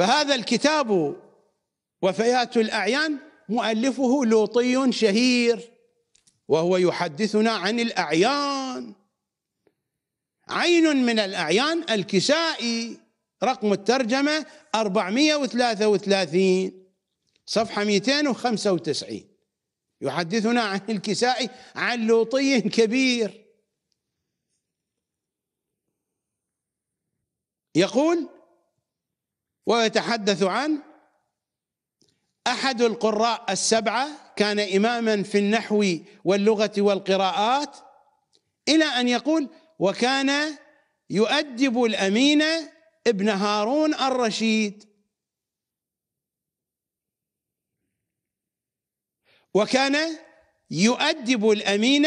فهذا الكتاب وفيات الأعيان مؤلفه لوطي شهير وهو يحدثنا عن الأعيان عين من الأعيان الكسائي رقم الترجمة 433 صفحة 295 يحدثنا عن الكسائي عن لوطي كبير يقول ويتحدث عن احد القراء السبعه كان اماما في النحو واللغه والقراءات الى ان يقول وكان يؤدب الامين ابن هارون الرشيد وكان يؤدب الامين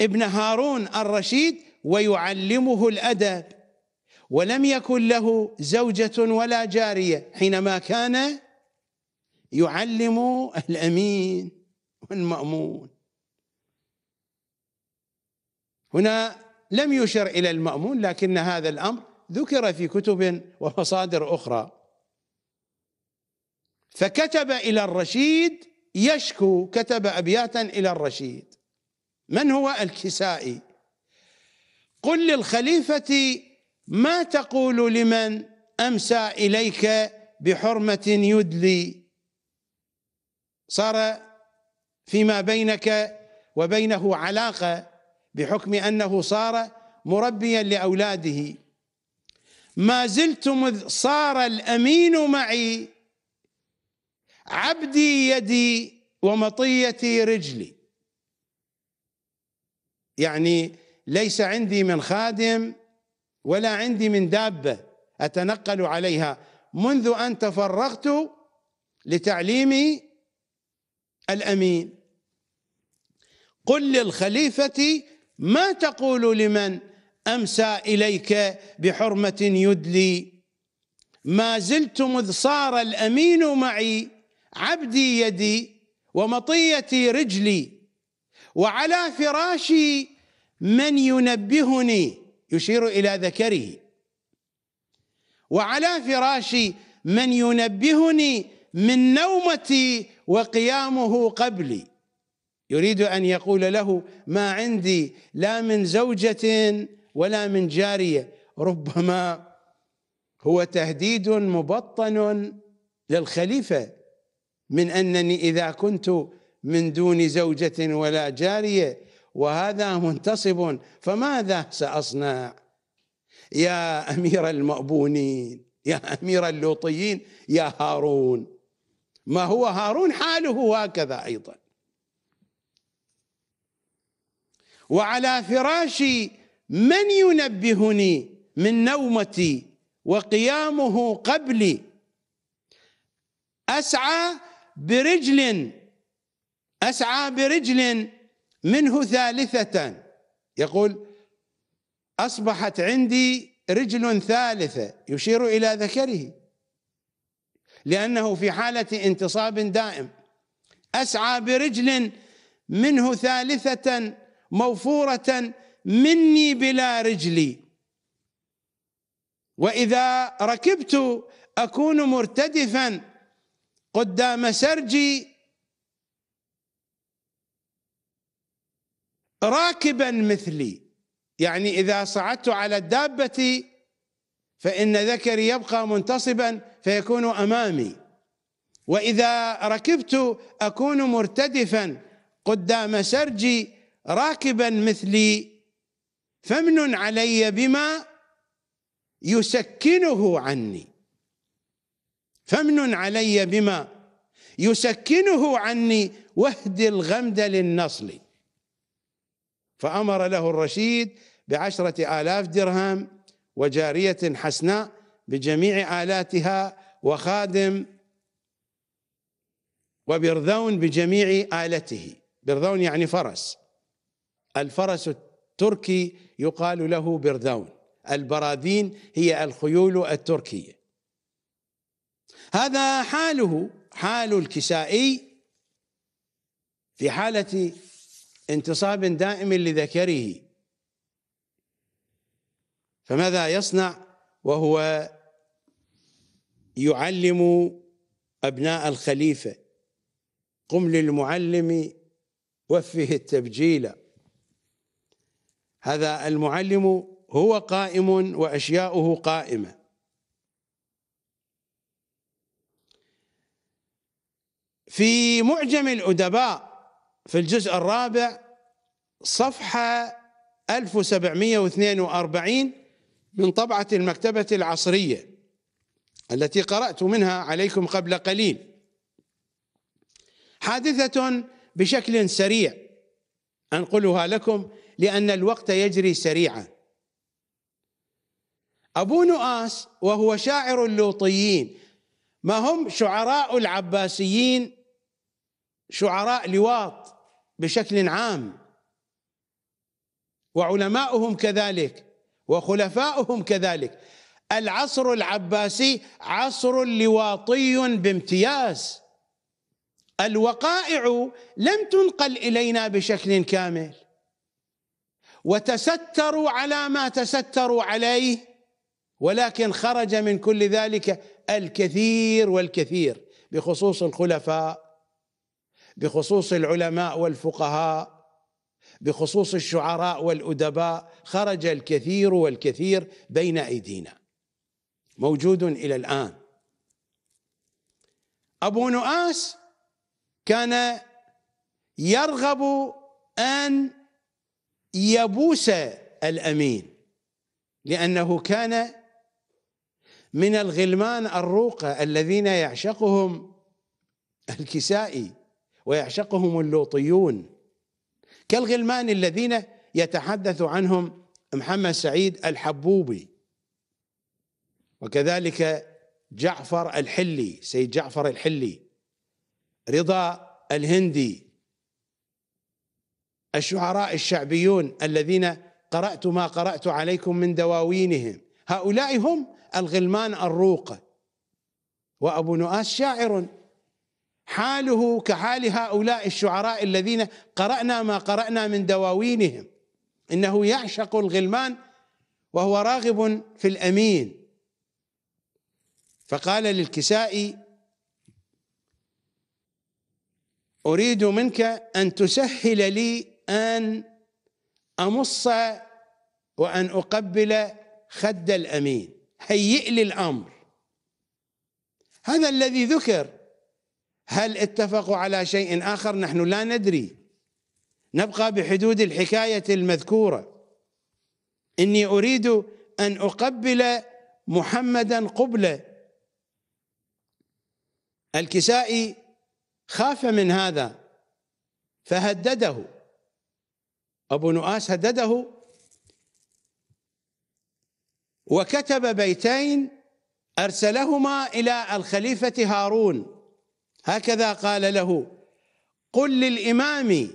ابن هارون الرشيد ويعلمه الادب ولم يكن له زوجة ولا جارية حينما كان يعلم الأمين والمأمون هنا لم يشر إلى المأمون لكن هذا الأمر ذكر في كتب ومصادر أخرى فكتب إلى الرشيد يشكو كتب أبياتا إلى الرشيد من هو الكسائي قل للخليفة ما تقول لمن أمسى إليك بحرمة يدلي صار فيما بينك وبينه علاقة بحكم أنه صار مربيا لأولاده ما زلت مذ صار الأمين معي عبدي يدي ومطيتي رجلي يعني ليس عندي من خادم ولا عندي من دابة أتنقل عليها منذ أن تفرغت لتعليمي الأمين قل للخليفة ما تقول لمن أمسى إليك بحرمة يدلي ما زلت مذ صار الأمين معي عبدي يدي ومطيتي رجلي وعلى فراشي من ينبهني يشير إلى ذكره وعلى فراشي من ينبهني من نومتي وقيامه قبلي يريد أن يقول له ما عندي لا من زوجة ولا من جارية ربما هو تهديد مبطن للخليفة من أنني إذا كنت من دون زوجة ولا جارية وهذا منتصب فماذا ساصنع يا امير المأبونين يا امير اللوطيين يا هارون ما هو هارون حاله هكذا ايضا وعلى فراشي من ينبهني من نومتي وقيامه قبلي اسعى برجل اسعى برجل منه ثالثة يقول أصبحت عندي رجل ثالثة يشير إلى ذكره لأنه في حالة انتصاب دائم أسعى برجل منه ثالثة موفورة مني بلا رجلي وإذا ركبت أكون مرتدفا قدام سرجي راكبا مثلي يعني إذا صعدت على الدابة فإن ذكري يبقى منتصبا فيكون أمامي وإذا ركبت أكون مرتدفا قدام سرجي راكبا مثلي فمن علي بما يسكنه عني فمن علي بما يسكنه عني واهد الغمد للنصل فأمر له الرشيد بعشرة آلاف درهم وجارية حسناء بجميع آلاتها وخادم وبرذون بجميع آلته برذون يعني فرس الفرس التركي يقال له برذون البراذين هي الخيول التركية هذا حاله حال الكسائي في حالة انتصاب دائم لذكره فماذا يصنع وهو يعلم أبناء الخليفة قم للمعلم وفه التبجيل هذا المعلم هو قائم وأشياؤه قائمة في معجم الأدباء في الجزء الرابع صفحة 1742 من طبعة المكتبة العصرية التي قرأت منها عليكم قبل قليل حادثة بشكل سريع أنقلها لكم لأن الوقت يجري سريعا أبو نؤاس وهو شاعر اللوطيين ما هم شعراء العباسيين شعراء لواط بشكل عام وعلماؤهم كذلك وخلفاؤهم كذلك العصر العباسي عصر لواطي بامتياز الوقائع لم تنقل الينا بشكل كامل وتستروا على ما تستروا عليه ولكن خرج من كل ذلك الكثير والكثير بخصوص الخلفاء بخصوص العلماء والفقهاء بخصوص الشعراء والادباء خرج الكثير والكثير بين ايدينا موجود الى الان ابو نؤاس كان يرغب ان يبوس الامين لانه كان من الغلمان الروقه الذين يعشقهم الكسائي ويعشقهم اللوطيون كالغلمان الذين يتحدث عنهم محمد سعيد الحبوبي وكذلك جعفر الحلي سيد جعفر الحلي رضا الهندي الشعراء الشعبيون الذين قرأت ما قرأت عليكم من دواوينهم هؤلاء هم الغلمان الروقة وأبو نؤاس شاعر حاله كحال هؤلاء الشعراء الذين قرأنا ما قرأنا من دواوينهم إنه يعشق الغلمان وهو راغب في الأمين فقال للكسائي أريد منك أن تسهل لي أن أمص وأن أقبل خد الأمين هيئ لي الأمر هذا الذي ذكر هل اتفقوا على شيء آخر نحن لا ندري نبقى بحدود الحكاية المذكورة إني أريد أن أقبل محمدا قبلة الكسائي خاف من هذا فهدده أبو نؤاس هدده وكتب بيتين أرسلهما إلى الخليفة هارون هكذا قال له قل للإمام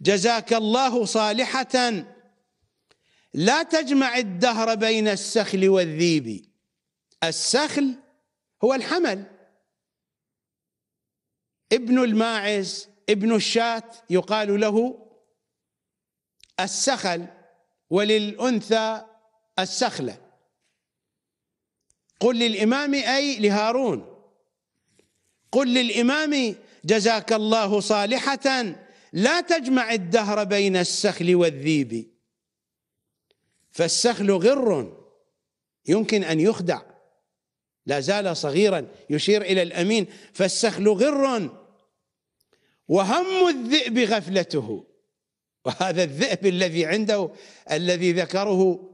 جزاك الله صالحة لا تجمع الدهر بين السخل والذيب السخل هو الحمل ابن الماعز ابن الشاة يقال له السخل وللأنثى السخلة قل للإمام أي لهارون قل للإمام جزاك الله صالحة لا تجمع الدهر بين السخل والذيب فالسخل غر يمكن أن يخدع لا زال صغيرا يشير إلى الأمين فالسخل غر وهم الذئب غفلته وهذا الذئب الذي عنده الذي ذكره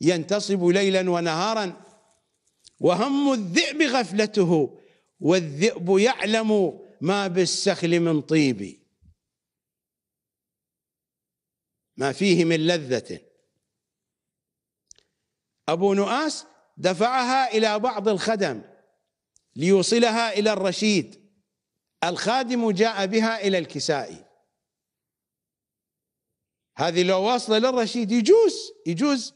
ينتصب ليلا ونهارا وهم الذئب غفلته والذئب يعلم ما بالسخل من طيب ما فيه من لذة أبو نؤاس دفعها إلى بعض الخدم ليوصلها إلى الرشيد الخادم جاء بها إلى الكسائي هذه لو واصلة للرشيد يجوز يجوز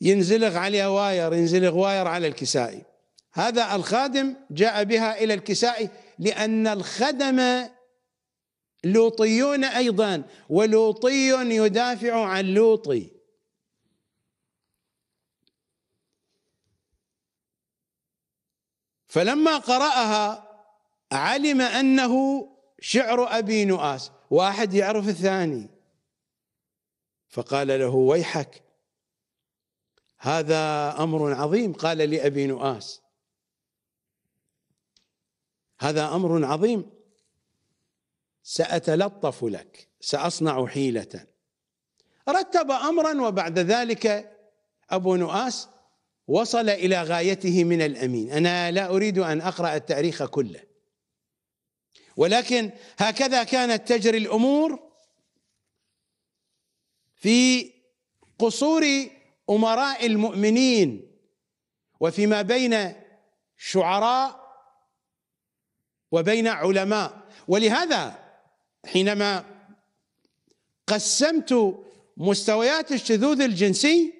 ينزلغ عليها واير ينزلغ واير على الكسائي هذا الخادم جاء بها إلى الكساء لأن الخدم لوطيون أيضا ولوطي يدافع عن لوطي فلما قرأها علم أنه شعر أبي نؤاس واحد يعرف الثاني فقال له ويحك هذا أمر عظيم قال لأبي نؤاس هذا امر عظيم ساتلطف لك ساصنع حيله رتب امرا وبعد ذلك ابو نؤاس وصل الى غايته من الامين انا لا اريد ان اقرا التاريخ كله ولكن هكذا كانت تجري الامور في قصور امراء المؤمنين وفيما بين شعراء وبين علماء ولهذا حينما قسمت مستويات الشذوذ الجنسي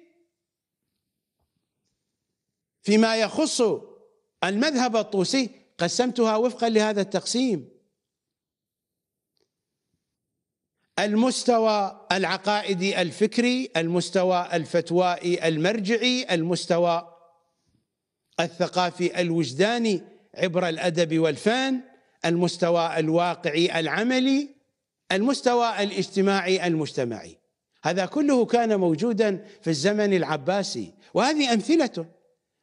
فيما يخص المذهب الطوسي قسمتها وفقا لهذا التقسيم المستوى العقائدي الفكري المستوى الفتوائي المرجعي المستوى الثقافي الوجداني عبر الادب والفن المستوى الواقعي العملي المستوى الاجتماعي المجتمعي هذا كله كان موجودا في الزمن العباسي وهذه امثله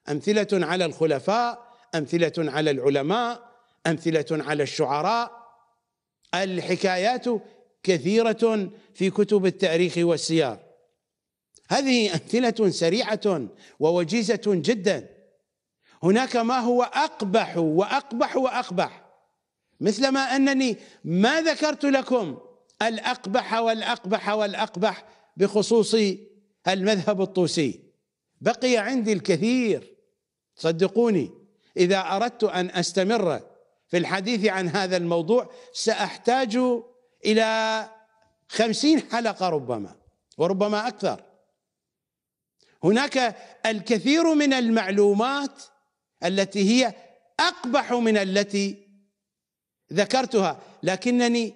امثله على الخلفاء امثله على العلماء امثله على الشعراء الحكايات كثيره في كتب التاريخ والسيار هذه امثله سريعه ووجيزه جدا هناك ما هو اقبح واقبح واقبح مثلما انني ما ذكرت لكم الاقبح والاقبح والاقبح بخصوص المذهب الطوسي بقي عندي الكثير صدقوني اذا اردت ان استمر في الحديث عن هذا الموضوع ساحتاج الى خمسين حلقه ربما وربما اكثر هناك الكثير من المعلومات التي هي اقبح من التي ذكرتها لكنني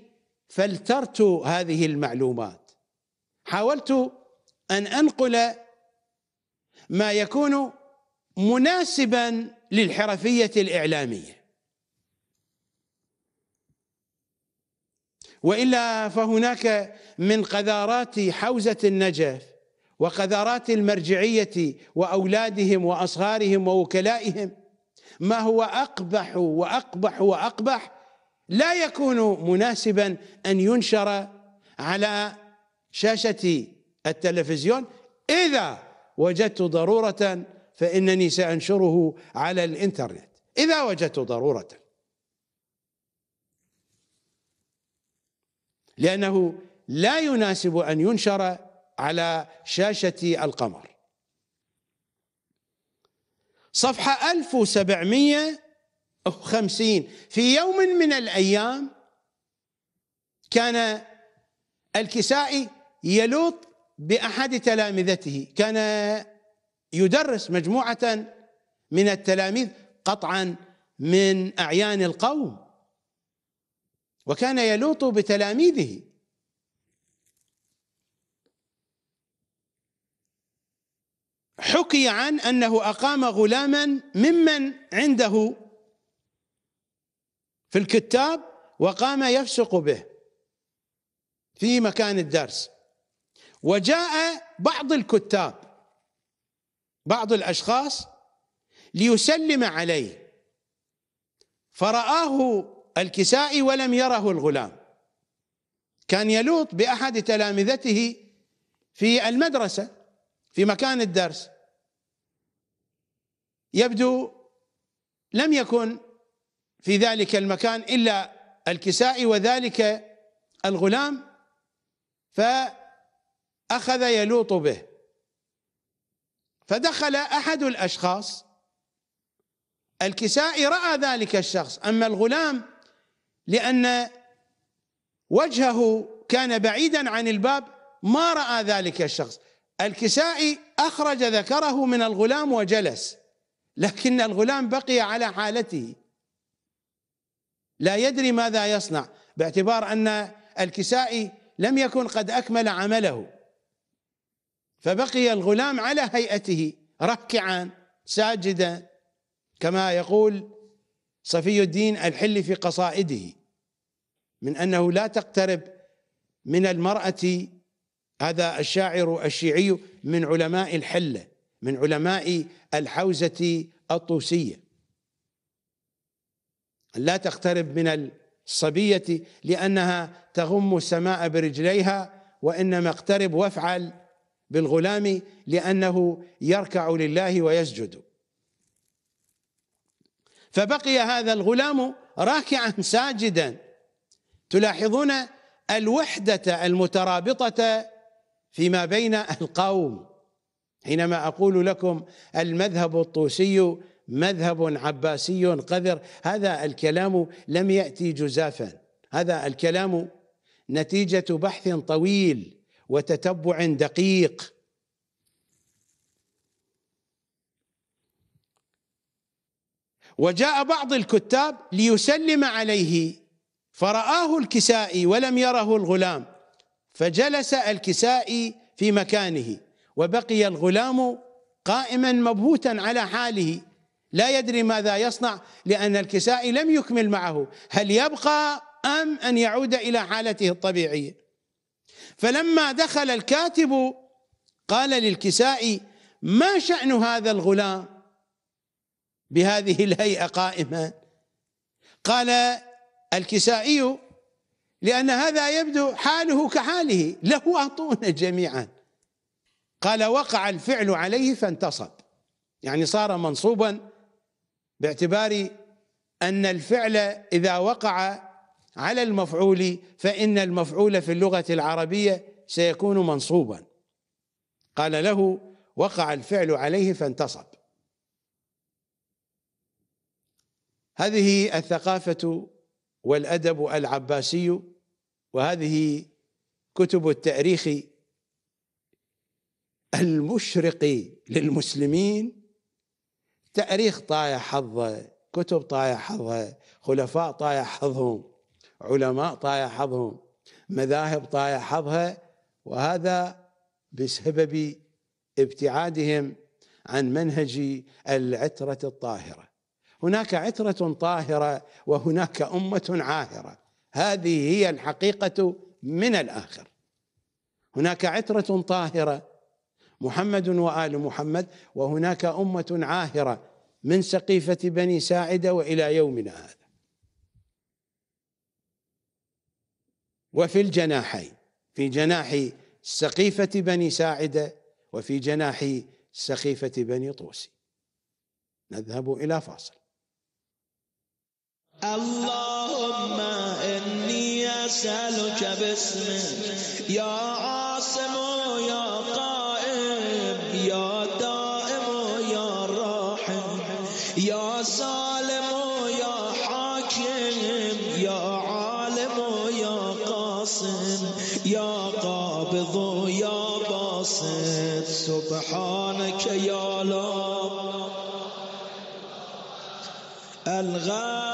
فلترت هذه المعلومات حاولت ان انقل ما يكون مناسبا للحرفيه الاعلاميه والا فهناك من قذارات حوزه النجف وقذرات المرجعيه واولادهم واصغارهم ووكلائهم ما هو اقبح واقبح واقبح لا يكون مناسبا ان ينشر على شاشه التلفزيون اذا وجدت ضروره فانني سانشره على الانترنت اذا وجدت ضروره لانه لا يناسب ان ينشر على شاشة القمر صفحة 1750 في يوم من الأيام كان الكسائي يلوط بأحد تلامذته كان يدرس مجموعة من التلاميذ قطعا من أعيان القوم وكان يلوط بتلاميذه حكي عن أنه أقام غلاما ممن عنده في الكتاب وقام يفسق به في مكان الدرس وجاء بعض الكتاب بعض الاشخاص ليسلم عليه فرآه الكسائي ولم يره الغلام كان يلوط باحد تلامذته في المدرسه في مكان الدرس يبدو لم يكن في ذلك المكان الا الكسائي وذلك الغلام فاخذ يلوط به فدخل احد الاشخاص الكسائي راى ذلك الشخص اما الغلام لان وجهه كان بعيدا عن الباب ما راى ذلك الشخص الكسائي أخرج ذكره من الغلام وجلس لكن الغلام بقي على حالته لا يدري ماذا يصنع باعتبار أن الكسائي لم يكن قد أكمل عمله فبقي الغلام على هيئته ركعا ساجدا كما يقول صفي الدين الحلي في قصائده من أنه لا تقترب من المرأة هذا الشاعر الشيعي من علماء الحلة من علماء الحوزة الطوسية لا تقترب من الصبية لأنها تغم السماء برجليها وإنما اقترب وافعل بالغلام لأنه يركع لله ويسجد فبقي هذا الغلام راكعا ساجدا تلاحظون الوحدة المترابطة فيما بين القوم حينما اقول لكم المذهب الطوسي مذهب عباسي قذر هذا الكلام لم ياتي جزافا هذا الكلام نتيجه بحث طويل وتتبع دقيق وجاء بعض الكتاب ليسلم عليه فرآه الكسائي ولم يره الغلام فجلس الكسائي في مكانه وبقي الغلام قائما مبهوتا على حاله لا يدري ماذا يصنع لأن الكسائي لم يكمل معه هل يبقى أم أن يعود إلى حالته الطبيعية فلما دخل الكاتب قال للكسائي ما شأن هذا الغلام بهذه الهيئة قائما قال الكسائي لأن هذا يبدو حاله كحاله له أعطونا جميعا قال وقع الفعل عليه فانتصب يعني صار منصوبا باعتبار أن الفعل إذا وقع على المفعول فإن المفعول في اللغة العربية سيكون منصوبا قال له وقع الفعل عليه فانتصب هذه الثقافة والأدب العباسي وهذه كتب التاريخ المشرق للمسلمين تاريخ طايح حظه كتب طايح حظها خلفاء طايح حظهم علماء طايح حظهم مذاهب طايح حظها وهذا بسبب ابتعادهم عن منهج العترة الطاهرة هناك عترة طاهرة وهناك أمة عاهرة هذه هي الحقيقه من الاخر هناك عتره طاهره محمد وال محمد وهناك امه عاهره من سقيفه بني ساعده والى يومنا هذا وفي الجناحين في جناح سقيفه بني ساعده وفي جناح سقيفه بني طوسي نذهب الى فاصل اللهم إني أسألك باسمك يا عاصم يا قائم يا دائم يا راحم يا سالم يا حاكم يا عالم يا قاسم يا قابض يا باسط سبحانك يا الله الغالب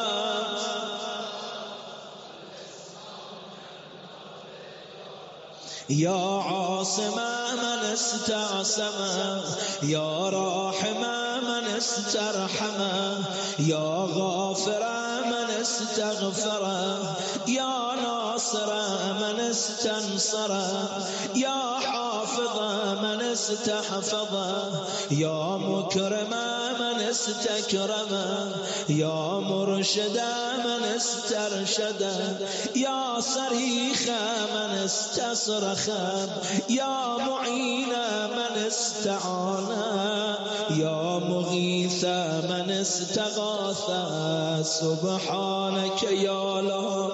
يا عاصما من استعصما يا راحما من استرحما يا غافرا من استغفرا يا ناصرا من استنصرا يا حبيبا حافظ من استحفظ یا مکرم من استکرم یا مرشد من استرشد یا صریخ من استصرخ یا معین من استعان یا مغیث من استغاث سبحانک یا لا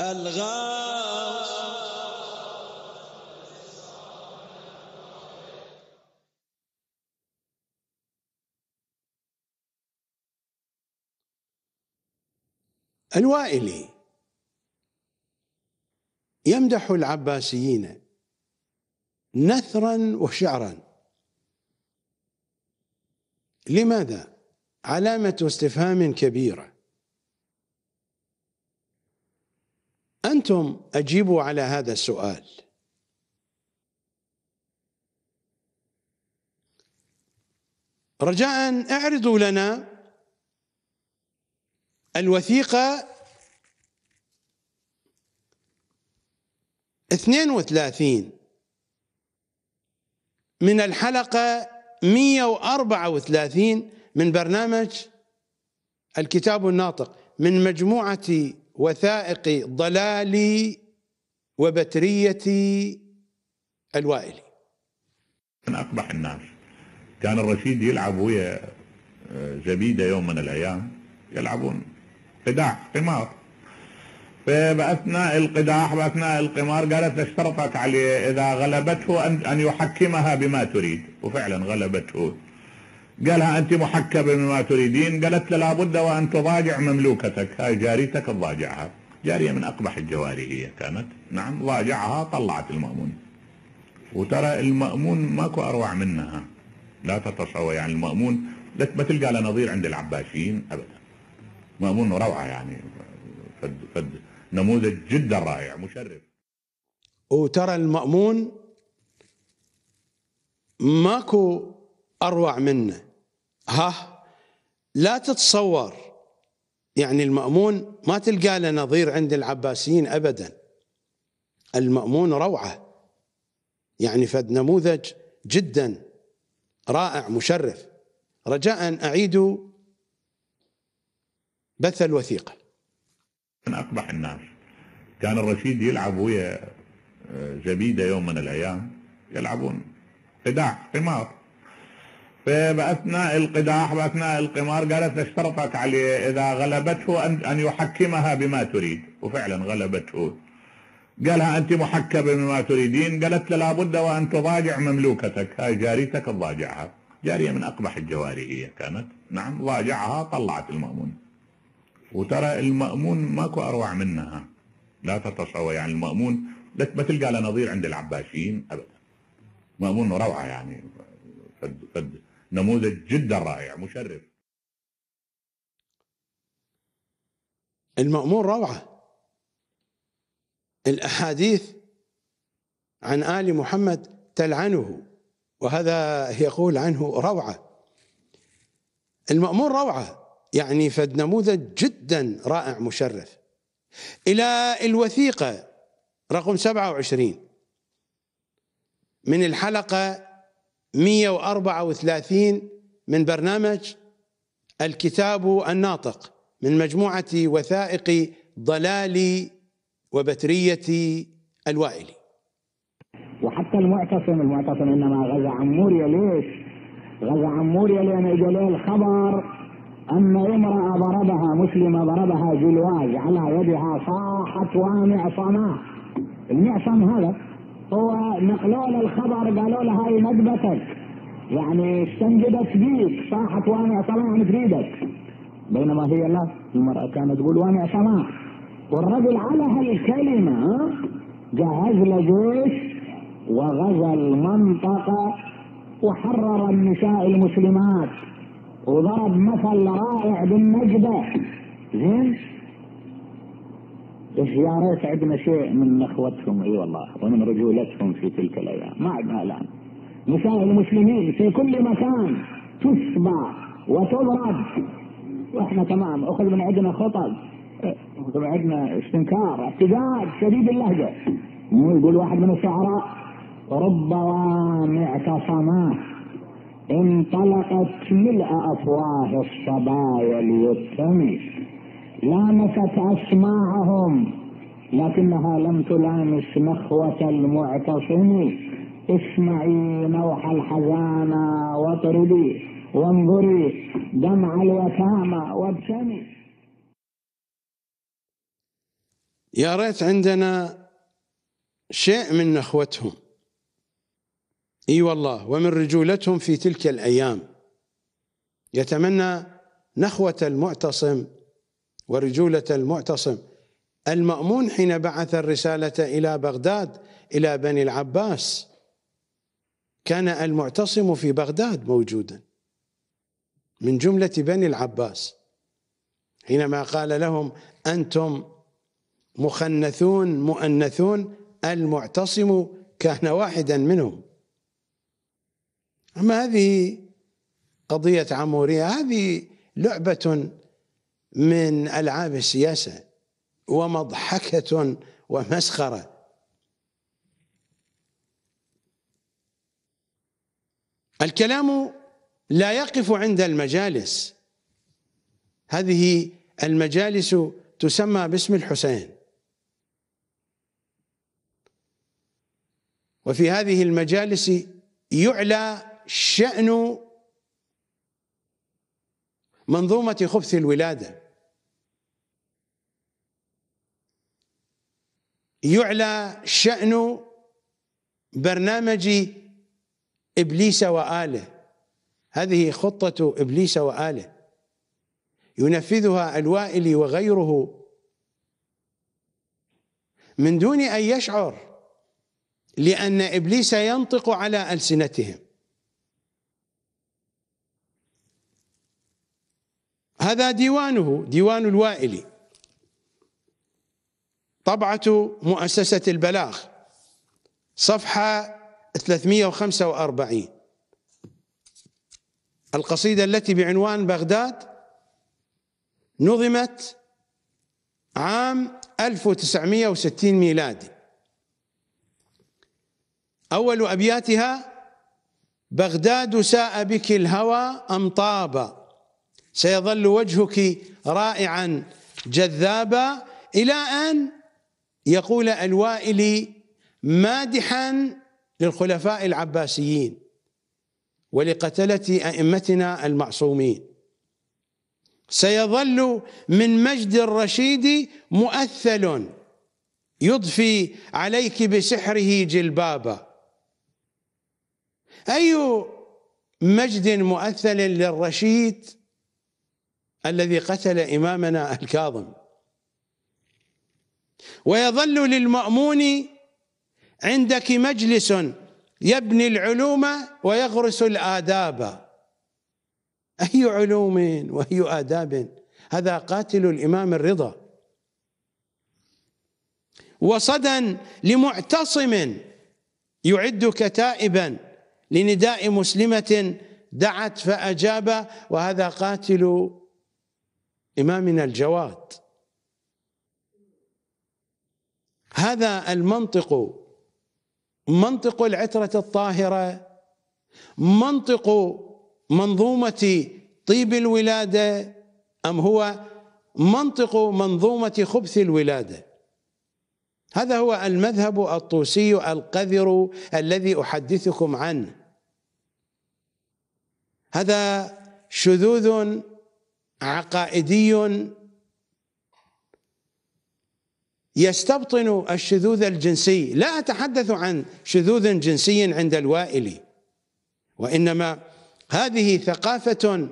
الغاث الوائلي يمدح العباسيين نثرا وشعرا لماذا علامة استفهام كبيرة أنتم أجيبوا على هذا السؤال رجاء اعرضوا لنا الوثيقة 32 من الحلقة 134 من برنامج الكتاب الناطق من مجموعة وثائق ضلالي وبتريتي الوائلي من أقبح الناس كان الرشيد يلعب ويا زبيدة آه، يوم من الأيام يلعبون قداح قمار فبأثناء القداح بأثناء القمار قالت اشترطت عليه إذا غلبته أن, أن يحكمها بما تريد وفعلا غلبته قالها أنت محكمة بما تريدين قالت له لابد وأن تضاجع مملوكتك هاي جاريتك تضاجعها جارية من أقبح الجواري هي كانت نعم ضاجعها طلعت المأمون وترى المأمون ماكو أروع منها لا تتصور يعني المأمون ما تلقى له نظير عند العباسيين أبدا مأمون روعة يعني فد فد نموذج جدا رائع مشرف وترى المأمون ماكو أروع منه ها لا تتصور يعني المأمون ما تلقى له نظير عند العباسيين أبدا المأمون روعة يعني فد نموذج جدا رائع مشرف رجاء أعيدوا بث الوثيقة من أقبح الناس كان الرشيد يلعب ويا زبيدة آه، يوم من الأيام يلعبون قداح قمار فبأثناء القداح بأثناء القمار قالت اشترطت عليه إذا غلبته أن, أن يحكمها بما تريد وفعلا غلبته قالها أنت محكمة بما تريدين قالت له لابد وأن تضاجع مملوكتك هاي جاريتك تضاجعها جارية من أقبح الجواري هي كانت نعم ضاجعها طلعت المأمون وترى المأمون ماكو أروع منها لا تتصور يعني المأمون لك ما تلقى له نظير عند العباسيين أبدا مأمون روعة يعني فد فد نموذج جدا رائع مشرف المأمون روعة الأحاديث عن آل محمد تلعنه وهذا يقول عنه روعة المأمون روعة يعني فد نموذج جدا رائع مشرف إلى الوثيقة رقم 27 من الحلقة 134 من برنامج الكتاب الناطق من مجموعة وثائق ضلالي وبترية الوائلي وحتى المعتصم المعتصم إنما غزا عموريا ليش غزا عموريا لأن إجا الخبر أن امرأة ضربها مسلمة ضربها جلواج على يدها صاحت وامعصما المعصم هذا هو نقلوا الخبر قالوا لها هاي ندبتك يعني استنجدت بيك صاحت وامعصما يعني تريدك بينما هي لا المرأة كانت تقول وامعصما والرجل على هالكلمة جهز له جيش وغزا المنطقة وحرر النساء المسلمات وضرب مثل رائع بالنجدة زين ايش يا ريت عندنا شيء من نخوتهم اي والله ومن رجولتهم في تلك الايام ما عندنا الان نساء المسلمين في كل مكان تسبى وتضرب واحنا تمام اخذ من عندنا خطب اخذ من عندنا استنكار اعتداد شديد اللهجه يقول واحد من الشعراء رب وامع انطلقت ملء افواه الصبايا ليتهم لامست اسماعهم لكنها لم تلامس نخوة المعتصم اسمعي نوح الحزانة واطربي وانظري دمع الوثامة وابتمي يا ريت عندنا شيء من نخوتهم اي والله ومن رجولتهم في تلك الايام يتمنى نخوه المعتصم ورجوله المعتصم المامون حين بعث الرساله الى بغداد الى بني العباس كان المعتصم في بغداد موجودا من جمله بني العباس حينما قال لهم انتم مخنثون مؤنثون المعتصم كان واحدا منهم أما هذه قضية عمورية هذه لعبة من ألعاب السياسة ومضحكة ومسخرة الكلام لا يقف عند المجالس هذه المجالس تسمى باسم الحسين وفي هذه المجالس يعلى شأن منظومة خبث الولادة يعلى شأن برنامج إبليس وآله هذه خطة إبليس وآله ينفذها الوائلي وغيره من دون أن يشعر لأن إبليس ينطق على ألسنتهم هذا ديوانه ديوان الوائلي طبعة مؤسسة البلاغ صفحة 345 القصيدة التي بعنوان بغداد نظمت عام 1960 ميلادي أول أبياتها بغداد ساء بك الهوى أم طابا سيظل وجهك رائعا جذابا إلى أن يقول الوائلي مادحا للخلفاء العباسيين ولقتلة أئمتنا المعصومين سيظل من مجد الرشيد مؤثل يضفي عليك بسحره جلبابا أي مجد مؤثل للرشيد الذي قتل إمامنا الكاظم ويظل للمأمون عندك مجلس يبني العلوم ويغرس الآداب أي علوم وأي آداب هذا قاتل الإمام الرضا وصدا لمعتصم يعد كتائبا لنداء مسلمة دعت فأجاب وهذا قاتل إمامنا الجواد هذا المنطق منطق العترة الطاهرة منطق منظومة طيب الولادة أم هو منطق منظومة خبث الولادة هذا هو المذهب الطوسي القذر الذي أحدثكم عنه هذا شذوذ عقائدي يستبطن الشذوذ الجنسي لا اتحدث عن شذوذ جنسي عند الوائل وانما هذه ثقافه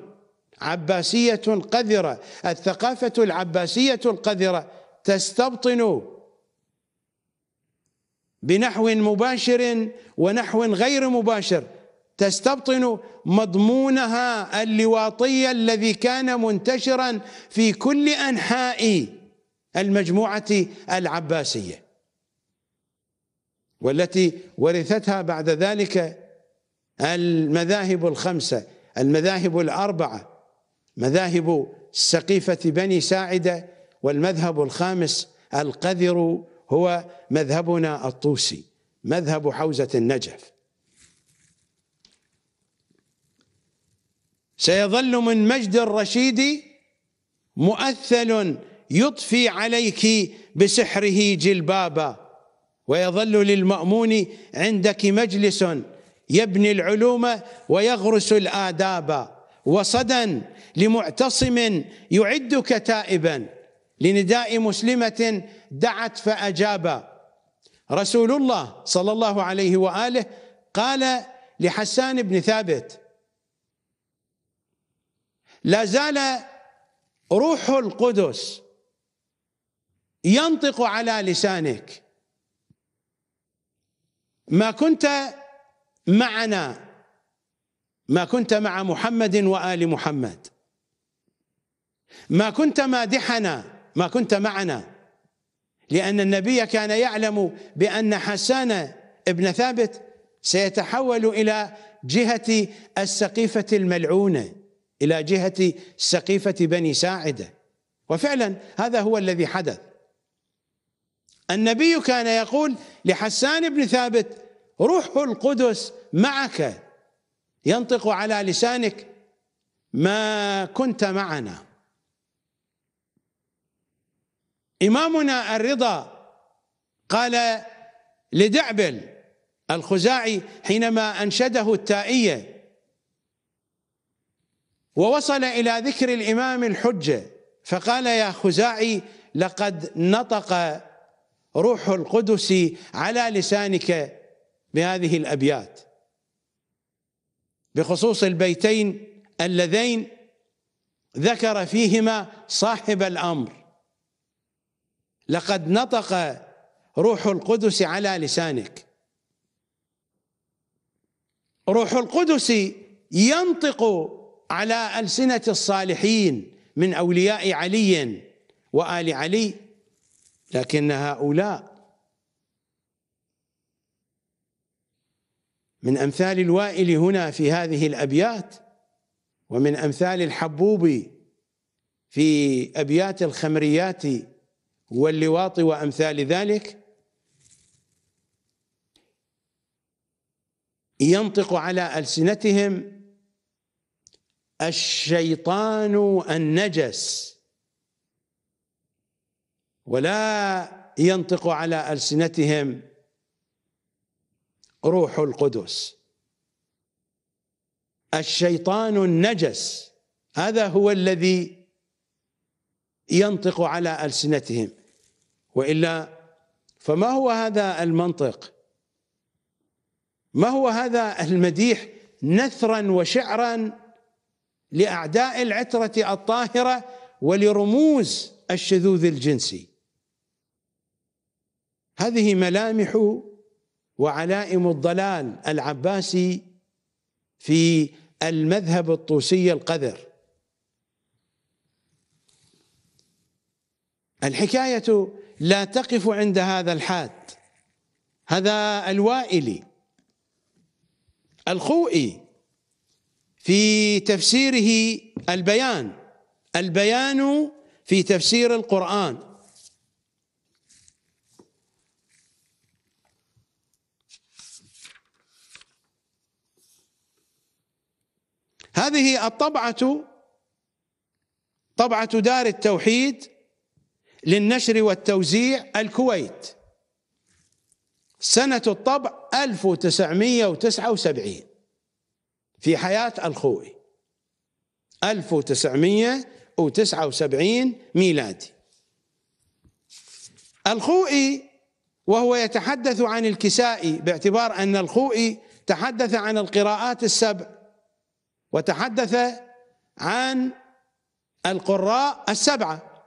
عباسيه قذره الثقافه العباسيه القذره تستبطن بنحو مباشر ونحو غير مباشر تستبطن مضمونها اللواطي الذي كان منتشرا في كل انحاء المجموعه العباسيه والتي ورثتها بعد ذلك المذاهب الخمسه المذاهب الاربعه مذاهب سقيفه بني ساعده والمذهب الخامس القذر هو مذهبنا الطوسي مذهب حوزه النجف سيظل من مجد الرشيد مؤثل يطفي عليك بسحره جلبابا ويظل للمأمون عندك مجلس يبني العلوم ويغرس الآداب وصدا لمعتصم يعدك تائبا لنداء مسلمة دعت فأجاب رسول الله صلى الله عليه وآله قال لحسان بن ثابت لا زال روح القدس ينطق على لسانك ما كنت معنا ما كنت مع محمد وآل محمد ما كنت مادحنا ما كنت معنا لأن النبي كان يعلم بأن حسان ابن ثابت سيتحول إلى جهة السقيفة الملعونة إلى جهة سقيفة بني ساعدة وفعلا هذا هو الذي حدث النبي كان يقول لحسان بن ثابت روح القدس معك ينطق على لسانك ما كنت معنا إمامنا الرضا قال لدعبل الخزاعي حينما أنشده التائية ووصل إلى ذكر الإمام الحجة فقال يا خزاعي لقد نطق روح القدس على لسانك بهذه الأبيات بخصوص البيتين اللذين ذكر فيهما صاحب الأمر لقد نطق روح القدس على لسانك روح القدس ينطق على ألسنة الصالحين من أولياء علي وآل علي لكن هؤلاء من أمثال الوائل هنا في هذه الأبيات ومن أمثال الحبوب في أبيات الخمريات واللواط وأمثال ذلك ينطق على ألسنتهم الشيطان النجس ولا ينطق على السنتهم روح القدس الشيطان النجس هذا هو الذي ينطق على السنتهم والا فما هو هذا المنطق ما هو هذا المديح نثرا وشعرا لاعداء العتره الطاهره ولرموز الشذوذ الجنسي هذه ملامح وعلائم الضلال العباسي في المذهب الطوسي القذر الحكايه لا تقف عند هذا الحاد هذا الوائلي الخوئي في تفسيره البيان البيان في تفسير القرآن هذه الطبعة طبعة دار التوحيد للنشر والتوزيع الكويت سنة الطبع 1979 في حياة الخوئي 1979 ميلادي الخوئي وهو يتحدث عن الكسائي باعتبار أن الخوئي تحدث عن القراءات السبع وتحدث عن القراء السبعة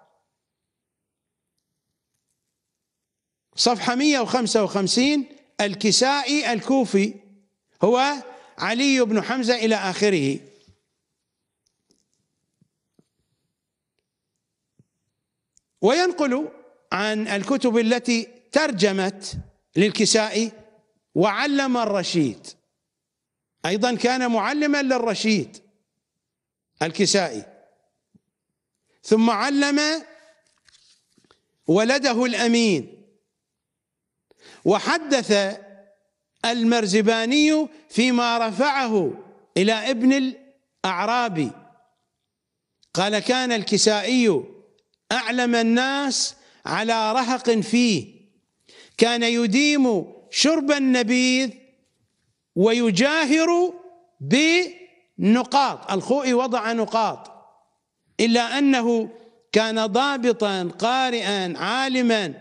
صفحة 155 الكسائي الكوفي هو علي بن حمزة إلى آخره وينقل عن الكتب التي ترجمت للكسائي وعلم الرشيد أيضا كان معلما للرشيد الكسائي ثم علم ولده الأمين وحدث المرزباني فيما رفعه إلى ابن الأعرابي قال كان الكسائي أعلم الناس على رهق فيه كان يديم شرب النبيذ ويجاهر بنقاط الخوئي وضع نقاط إلا أنه كان ضابطا قارئا عالما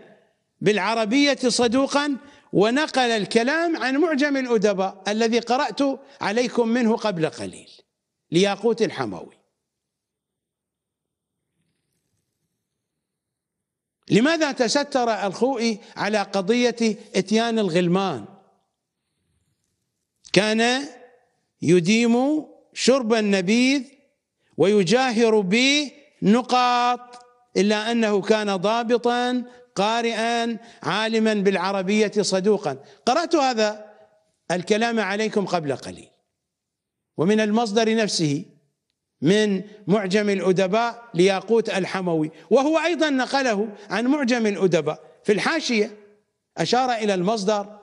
بالعربية صدوقا ونقل الكلام عن معجم الأدباء الذي قرأت عليكم منه قبل قليل لياقوت الحموي لماذا تستر الخوئي على قضية اتيان الغلمان كان يديم شرب النبيذ ويجاهر به نقاط إلا أنه كان ضابطا قارئا عالما بالعربيه صدوقا قرات هذا الكلام عليكم قبل قليل ومن المصدر نفسه من معجم الادباء لياقوت الحموي وهو ايضا نقله عن معجم الادباء في الحاشيه اشار الى المصدر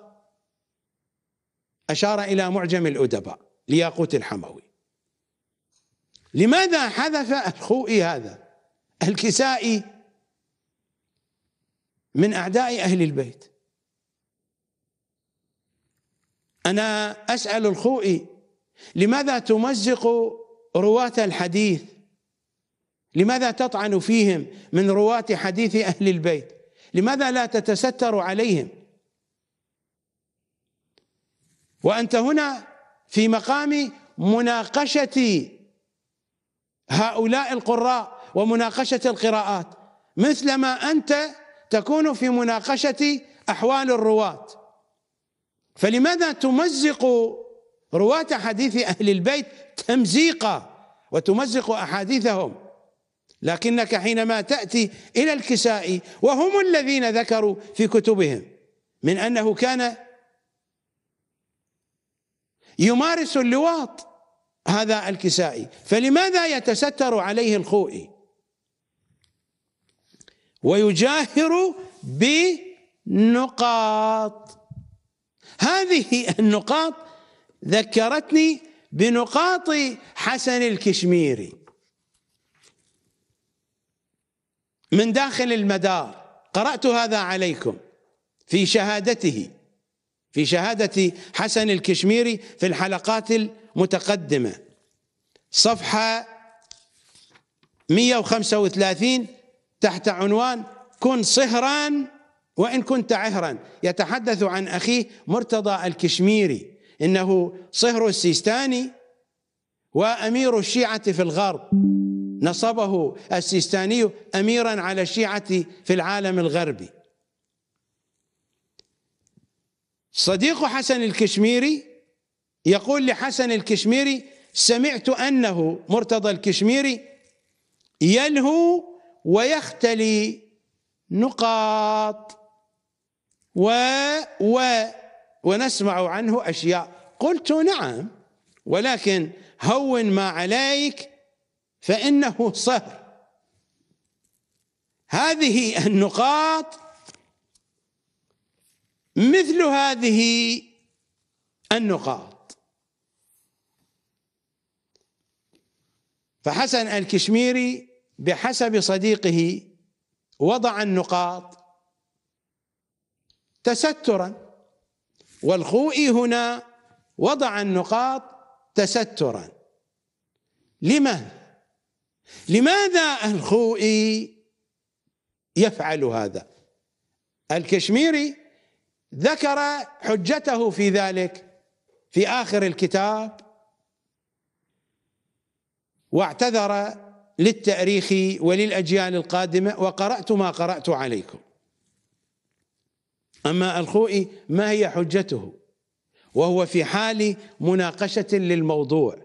اشار الى معجم الادباء لياقوت الحموي لماذا حذف الخوئي هذا الكسائي من اعداء اهل البيت انا اسال الخوئي لماذا تمزق رواه الحديث لماذا تطعن فيهم من رواه حديث اهل البيت لماذا لا تتستر عليهم وانت هنا في مقام مناقشه هؤلاء القراء ومناقشه القراءات مثلما انت تكون في مناقشة أحوال الرواة فلماذا تمزق رواة حديث أهل البيت تمزيقا وتمزق أحاديثهم لكنك حينما تأتي إلى الكسائي وهم الذين ذكروا في كتبهم من أنه كان يمارس اللواط هذا الكسائي فلماذا يتستر عليه الخوئي ويجاهر بنقاط هذه النقاط ذكرتني بنقاط حسن الكشميري من داخل المدار قرأت هذا عليكم في شهادته في شهادة حسن الكشميري في الحلقات المتقدمة صفحة 135 تحت عنوان كن صهرا وان كنت عهرا يتحدث عن اخيه مرتضى الكشميري انه صهر السيستاني وامير الشيعه في الغرب نصبه السيستاني اميرا على الشيعه في العالم الغربي صديق حسن الكشميري يقول لحسن الكشميري سمعت انه مرتضى الكشميري يلهو ويختلي نقاط و و ونسمع عنه أشياء قلت نعم ولكن هون ما عليك فإنه صهر هذه النقاط مثل هذه النقاط فحسن الكشميري بحسب صديقه وضع النقاط تسترا والخوئي هنا وضع النقاط تسترا لما لماذا الخوئي يفعل هذا الكشميري ذكر حجته في ذلك في آخر الكتاب واعتذر للتاريخ وللاجيال القادمه وقرات ما قرات عليكم اما الخوئي ما هي حجته وهو في حال مناقشه للموضوع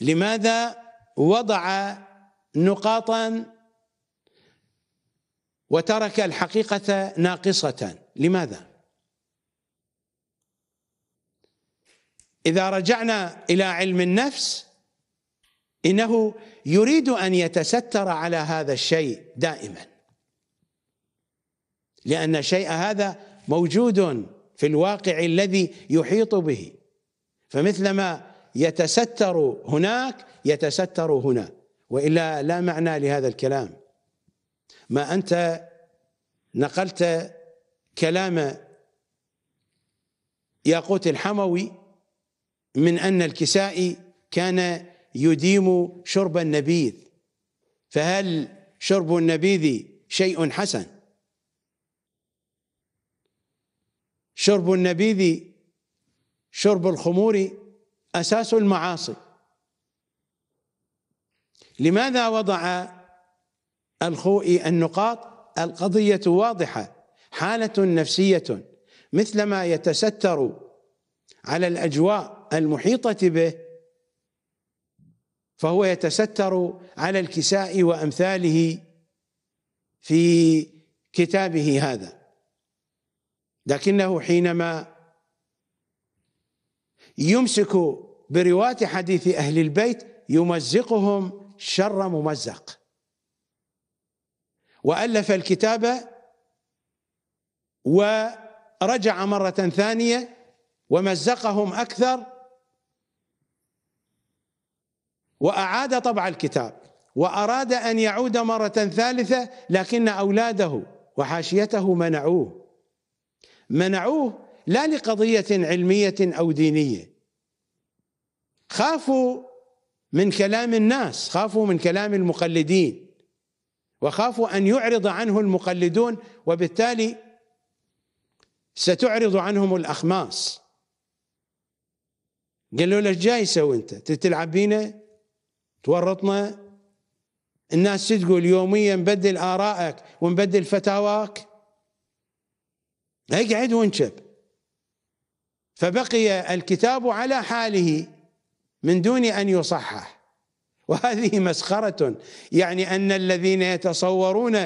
لماذا وضع نقاطا وترك الحقيقه ناقصه لماذا اذا رجعنا الى علم النفس انه يريد ان يتستر على هذا الشيء دائما لان الشيء هذا موجود في الواقع الذي يحيط به فمثلما يتستر هناك يتستر هنا والا لا معنى لهذا الكلام ما انت نقلت كلام ياقوت الحموي من ان الكسائي كان يديم شرب النبيذ فهل شرب النبيذ شيء حسن شرب النبيذ شرب الخمور اساس المعاصي لماذا وضع الخوئي النقاط القضيه واضحه حاله نفسيه مثلما يتستر على الاجواء المحيطه به فهو يتستر على الكساء وامثاله في كتابه هذا لكنه حينما يمسك برواة حديث أهل البيت يمزقهم شر ممزق وألف الكتاب ورجع مرة ثانية ومزقهم أكثر وأعاد طبع الكتاب وأراد أن يعود مرة ثالثة لكن أولاده وحاشيته منعوه منعوه لا لقضية علمية أو دينية خافوا من كلام الناس خافوا من كلام المقلدين وخافوا أن يعرض عنه المقلدون وبالتالي ستعرض عنهم الأخماس قالوا له جاي سوي أنت تلعب بينا تورطنا الناس تقول يوميا نبدل آرائك ونبدل فتاواك اقعد وانشب فبقي الكتاب على حاله من دون أن يصحح وهذه مسخرة يعني أن الذين يتصورون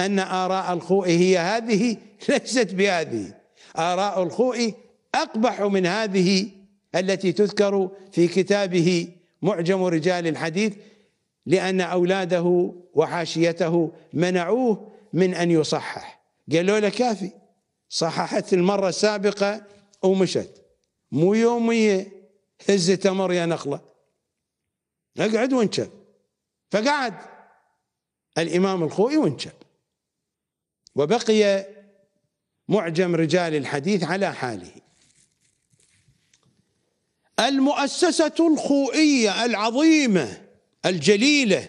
أن آراء الخوء هي هذه ليست بهذه آراء الخوء أقبح من هذه التي تذكر في كتابه معجم رجال الحديث لأن أولاده وحاشيته منعوه من أن يصحح قالوا له كافي صححت المرة السابقة ومشت مو يومية هز تمر يا نخلة اقعد وانشب فقعد الإمام الخوئي وانشب وبقي معجم رجال الحديث على حاله المؤسسة الخوئية العظيمة الجليلة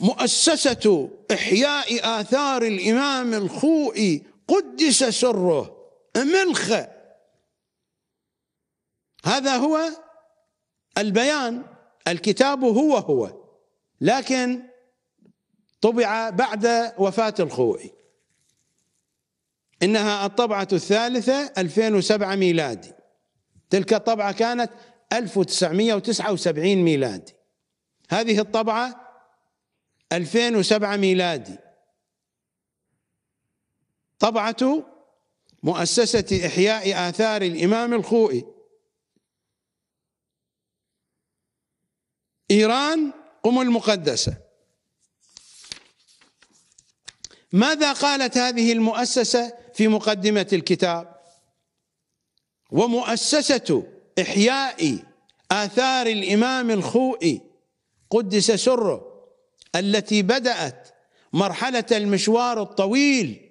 مؤسسة إحياء آثار الإمام الخوئي قدس سره ملخ هذا هو البيان الكتاب هو هو لكن طبع بعد وفاة الخوئي إنها الطبعة الثالثة 2007 ميلادي تلك الطبعة كانت 1979 ميلادي هذه الطبعة 2007 ميلادي طبعة مؤسسة إحياء آثار الإمام الخوئي إيران قم المقدسة ماذا قالت هذه المؤسسة في مقدمة الكتاب ومؤسسة إحياء آثار الإمام الخوئي قدس سره التي بدأت مرحلة المشوار الطويل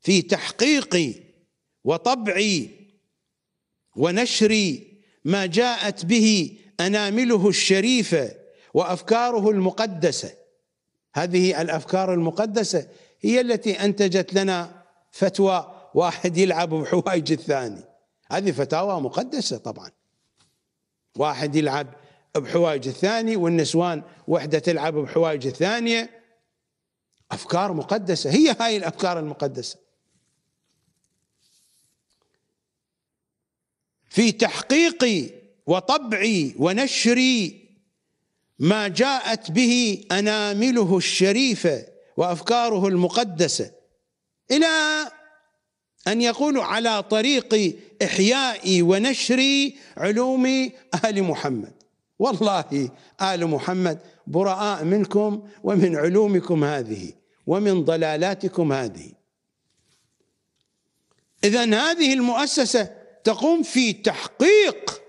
في تحقيق وطبع ونشر ما جاءت به أنامله الشريفة وأفكاره المقدسة هذه الأفكار المقدسة هي التي أنتجت لنا فتوى واحد يلعب بحوايج الثاني هذه فتاوى مقدسة طبعا واحد يلعب بحوايج الثاني والنسوان وحدة تلعب بحوايج الثانية أفكار مقدسة هي هاي الأفكار المقدسة في تحقيق وطبع ونشر ما جاءت به أنامله الشريفة وأفكاره المقدسة إلى أن يكونوا على طريق احياء ونشر علوم آل محمد والله آل محمد براء منكم ومن علومكم هذه ومن ضلالاتكم هذه إذا هذه المؤسسة تقوم في تحقيق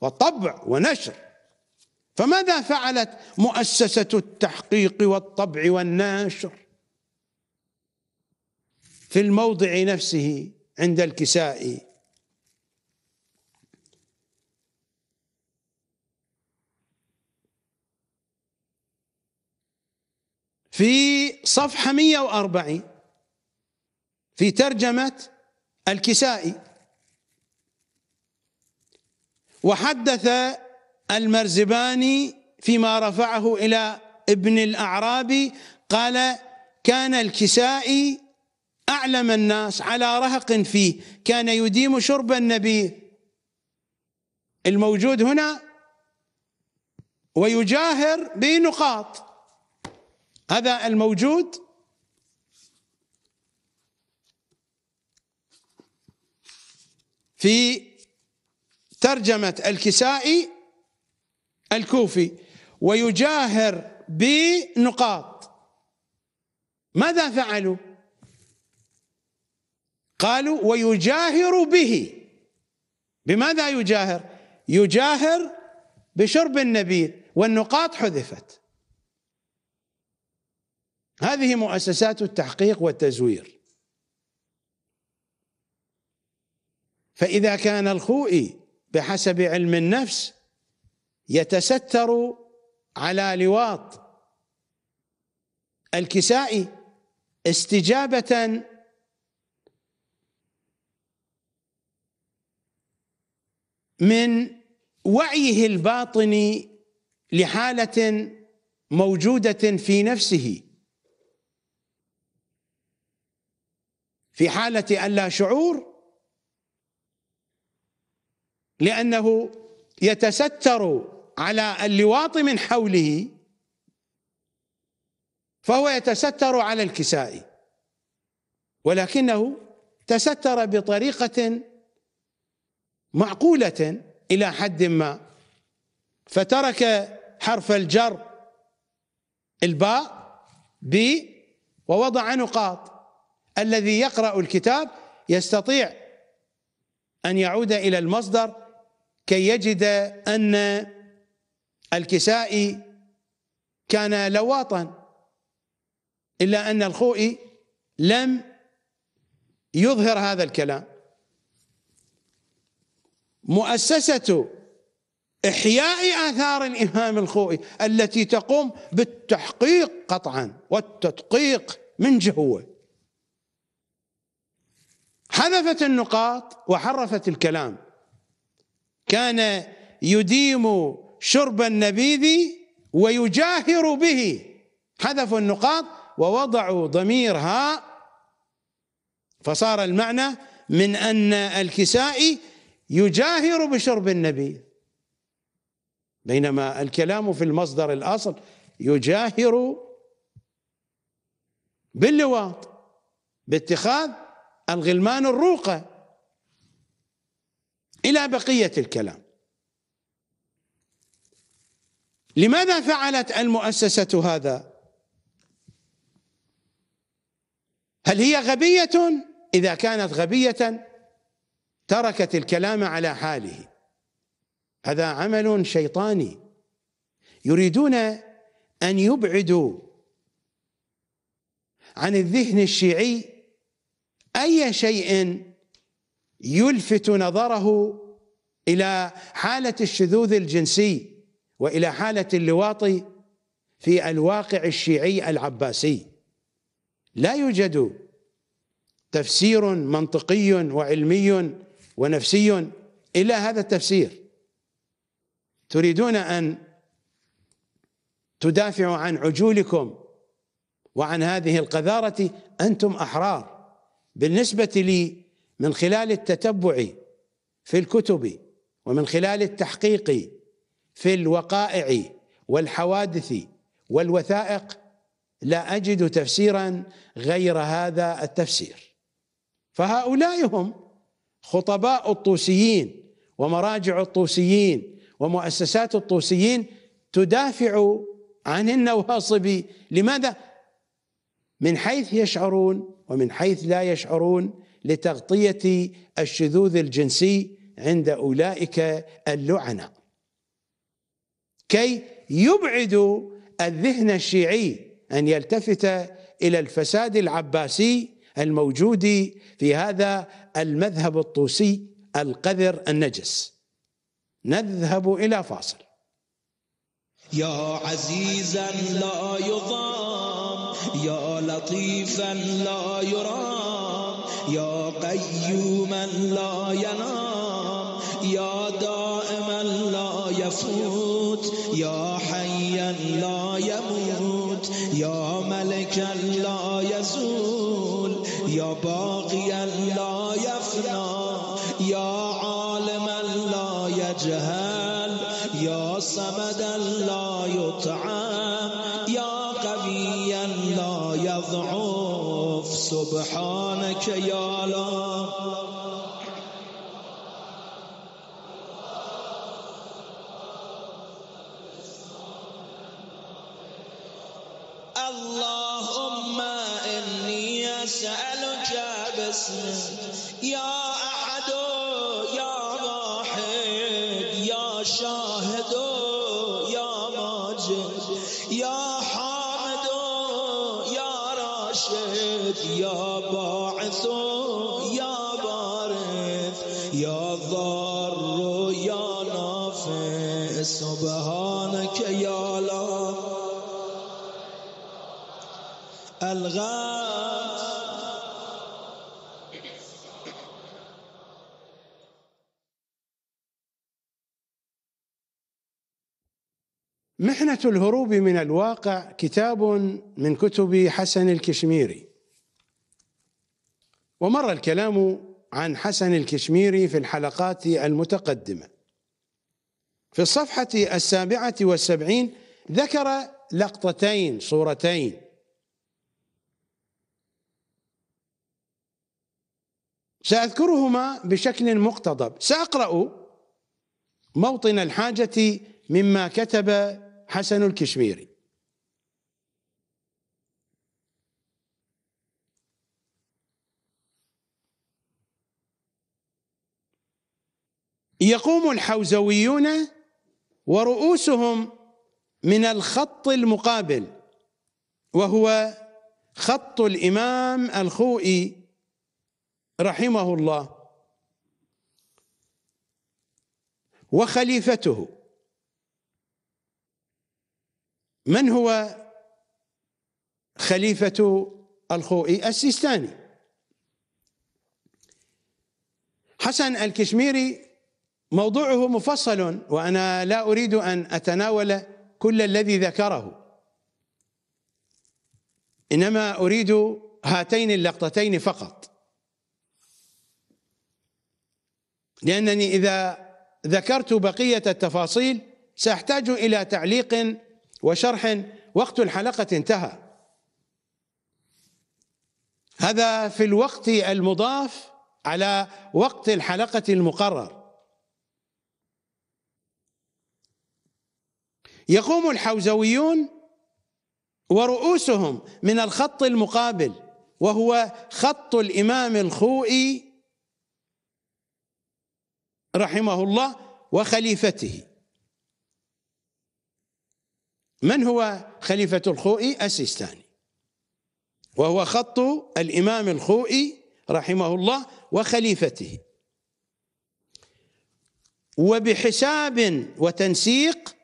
وطبع ونشر فماذا فعلت مؤسسة التحقيق والطبع والنشر في الموضع نفسه عند الكساء في صفحة 140 في ترجمة الكسائي وحدث المرزباني فيما رفعه إلى ابن الأعرابي قال كان الكسائي أعلم الناس على رهق فيه كان يديم شرب النبي الموجود هنا ويجاهر بنقاط هذا الموجود في ترجمة الكسائي الكوفي ويجاهر بنقاط ماذا فعلوا؟ قالوا ويجاهر به بماذا يجاهر يجاهر بشرب النبيذ والنقاط حذفت هذه مؤسسات التحقيق والتزوير فإذا كان الخوئي بحسب علم النفس يتستر على لواط الكسائي استجابة من وعيه الباطني لحاله موجوده في نفسه في حاله اللا شعور لانه يتستر على اللواط من حوله فهو يتستر على الكساء ولكنه تستر بطريقه معقولة إلى حد ما فترك حرف الجر الباء ب ووضع نقاط الذي يقرأ الكتاب يستطيع أن يعود إلى المصدر كي يجد أن الكسائي كان لواطا إلا أن الخوئي لم يظهر هذا الكلام مؤسسة إحياء آثار الإمام الخوئي التي تقوم بالتحقيق قطعا والتدقيق من جهوه حذفت النقاط وحرفت الكلام كان يديم شرب النبيذ ويجاهر به حذفوا النقاط ووضعوا ضمير هاء فصار المعنى من أن الكسائي يجاهر بشرب النبيذ بينما الكلام في المصدر الاصل يجاهر باللواط باتخاذ الغلمان الروقه الى بقيه الكلام لماذا فعلت المؤسسه هذا هل هي غبيه اذا كانت غبيه تركت الكلام على حاله هذا عمل شيطاني يريدون ان يبعدوا عن الذهن الشيعي اي شيء يلفت نظره الى حاله الشذوذ الجنسي والى حاله اللواط في الواقع الشيعي العباسي لا يوجد تفسير منطقي وعلمي ونفسي إلى هذا التفسير تريدون أن تدافعوا عن عجولكم وعن هذه القذارة أنتم أحرار بالنسبة لي من خلال التتبع في الكتب ومن خلال التحقيق في الوقائع والحوادث والوثائق لا أجد تفسيرا غير هذا التفسير فهؤلاء هم خطباء الطوسيين ومراجع الطوسيين ومؤسسات الطوسيين تدافع عن النواصبي لماذا؟ من حيث يشعرون ومن حيث لا يشعرون لتغطية الشذوذ الجنسي عند أولئك اللعنة كي يبعدوا الذهن الشيعي أن يلتفت إلى الفساد العباسي الموجود في هذا المذهب الطوسي القذر النجس نذهب إلى فاصل يا عزيزا لا يضام يا لطيفا لا يرام يا قيوما لا ينام يا دائما لا يفوت يا حيا لا يموت يا ملكا لا ball. محنة الهروب من الواقع كتاب من كتب حسن الكشميري ومر الكلام عن حسن الكشميري في الحلقات المتقدمة في الصفحة السابعة والسبعين ذكر لقطتين صورتين سأذكرهما بشكل مقتضب سأقرأ موطن الحاجة مما كتب حسن الكشميري يقوم الحوزويون ورؤوسهم من الخط المقابل وهو خط الامام الخوئي رحمه الله وخليفته من هو خليفة الخوئي السيستاني حسن الكشميري موضوعه مفصل وأنا لا أريد أن أتناول كل الذي ذكره إنما أريد هاتين اللقطتين فقط لأنني إذا ذكرت بقية التفاصيل سأحتاج إلى تعليق وشرح وقت الحلقة انتهى هذا في الوقت المضاف على وقت الحلقة المقرر يقوم الحوزويون ورؤوسهم من الخط المقابل وهو خط الإمام الخوئي رحمه الله وخليفته من هو خليفة الخوئي السيستاني وهو خط الإمام الخوئي رحمه الله وخليفته وبحساب وتنسيق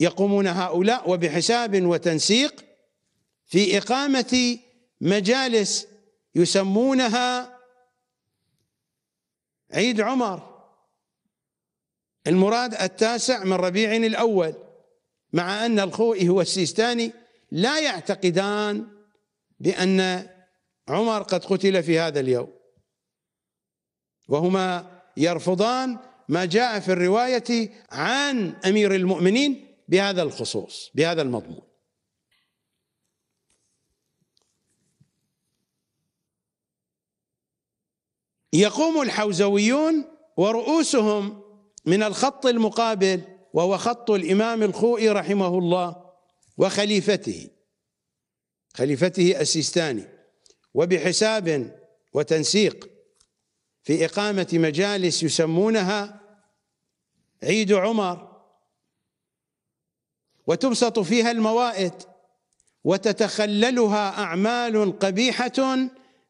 يقومون هؤلاء وبحساب وتنسيق في إقامة مجالس يسمونها عيد عمر المراد التاسع من ربيع الأول مع أن الخوئي هو السيستاني لا يعتقدان بأن عمر قد قتل في هذا اليوم وهما يرفضان ما جاء في الرواية عن أمير المؤمنين بهذا الخصوص بهذا المضمون يقوم الحوزويون ورؤوسهم من الخط المقابل وهو خط الإمام الخوئي رحمه الله وخليفته خليفته السيستاني وبحساب وتنسيق في إقامة مجالس يسمونها عيد عمر وتبسط فيها الموائد وتتخللها أعمال قبيحة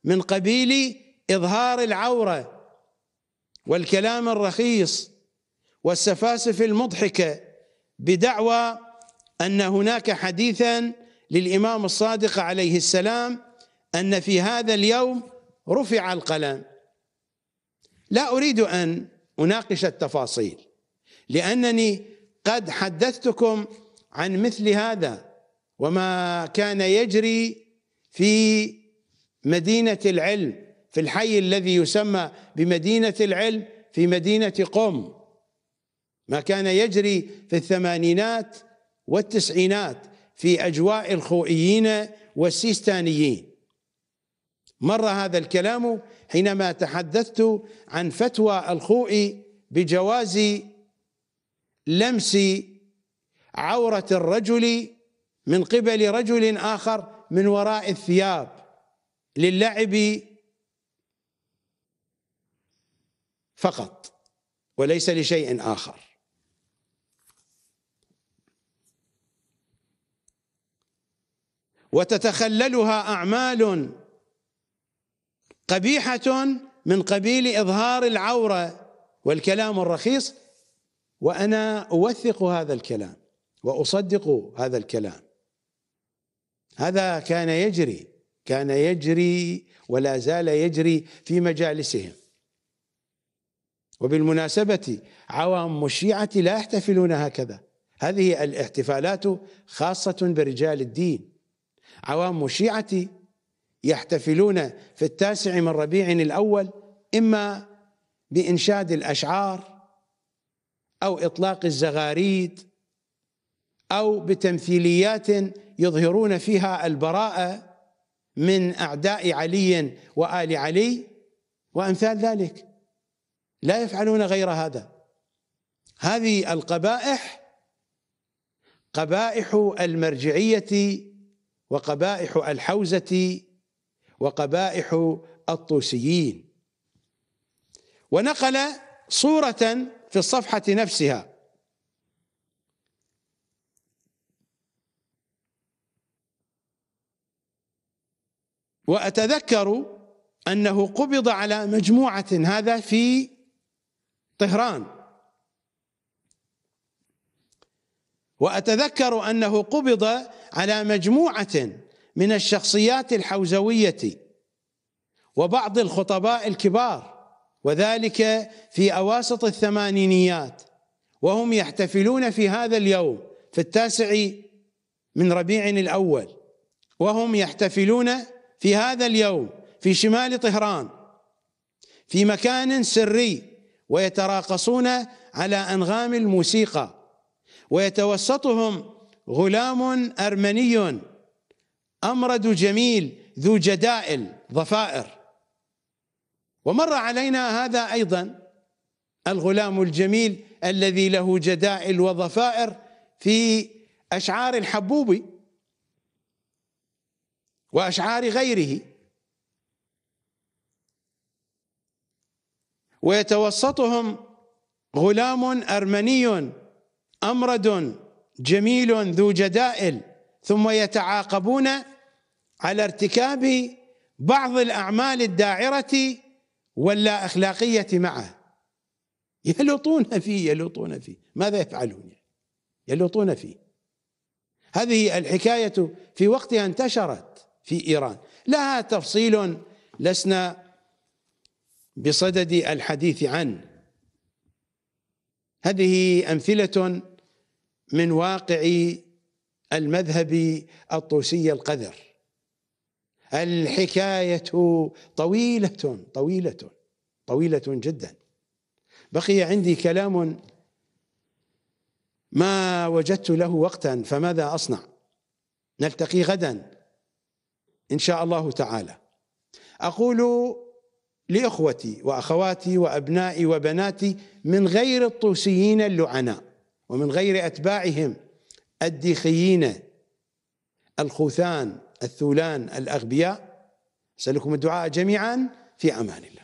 من قبيل إظهار العورة والكلام الرخيص والسفاسف المضحكة بدعوى أن هناك حديثا للإمام الصادق عليه السلام أن في هذا اليوم رفع القلم لا أريد أن أناقش التفاصيل لأنني قد حدثتكم عن مثل هذا وما كان يجري في مدينة العلم في الحي الذي يسمى بمدينة العلم في مدينة قم ما كان يجري في الثمانينات والتسعينات في أجواء الخوئيين والسيستانيين مر هذا الكلام حينما تحدثت عن فتوى الخوئي بجواز لمس عورة الرجل من قبل رجل آخر من وراء الثياب للعب فقط وليس لشيء آخر وتتخللها اعمال قبيحه من قبيل اظهار العوره والكلام الرخيص وانا اوثق هذا الكلام واصدق هذا الكلام هذا كان يجري كان يجري ولا زال يجري في مجالسهم وبالمناسبة عوام الشيعة لا يحتفلون هكذا هذه الاحتفالات خاصة برجال الدين عوام شيعتي يحتفلون في التاسع من ربيع الأول إما بإنشاد الأشعار أو إطلاق الزغاريد أو بتمثيليات يظهرون فيها البراءة من أعداء علي وآل علي وأمثال ذلك لا يفعلون غير هذا هذه القبائح قبائح المرجعيه وقبائح الحوزة وقبائح الطوسيين ونقل صورة في الصفحة نفسها وأتذكر أنه قبض على مجموعة هذا في طهران وأتذكر أنه قبض على مجموعة من الشخصيات الحوزوية وبعض الخطباء الكبار وذلك في أواسط الثمانينيات وهم يحتفلون في هذا اليوم في التاسع من ربيع الأول وهم يحتفلون في هذا اليوم في شمال طهران في مكان سري ويتراقصون على أنغام الموسيقى ويتوسطهم غلام أرمني أمرد جميل ذو جدائل ضفائر ومر علينا هذا أيضا الغلام الجميل الذي له جدائل وضفائر في أشعار الحبوبي وأشعار غيره ويتوسطهم غلام أرمني امرد جميل ذو جدائل ثم يتعاقبون على ارتكاب بعض الاعمال الداعره واللا اخلاقيه معه يلوطون فيه يلوطون فيه ماذا يفعلون يلوطون فيه هذه الحكايه في وقتها انتشرت في ايران لها تفصيل لسنا بصدد الحديث عنه هذه امثله من واقع المذهب الطوسي القذر الحكاية طويلة طويلة طويلة جدا بقي عندي كلام ما وجدت له وقتا فماذا أصنع نلتقي غدا إن شاء الله تعالى أقول لإخوتي وأخواتي وأبنائي وبناتي من غير الطوسيين اللعناء ومن غير أتباعهم الديخيين الخوثان الثولان الأغبياء أسألكم الدعاء جميعا في أمان الله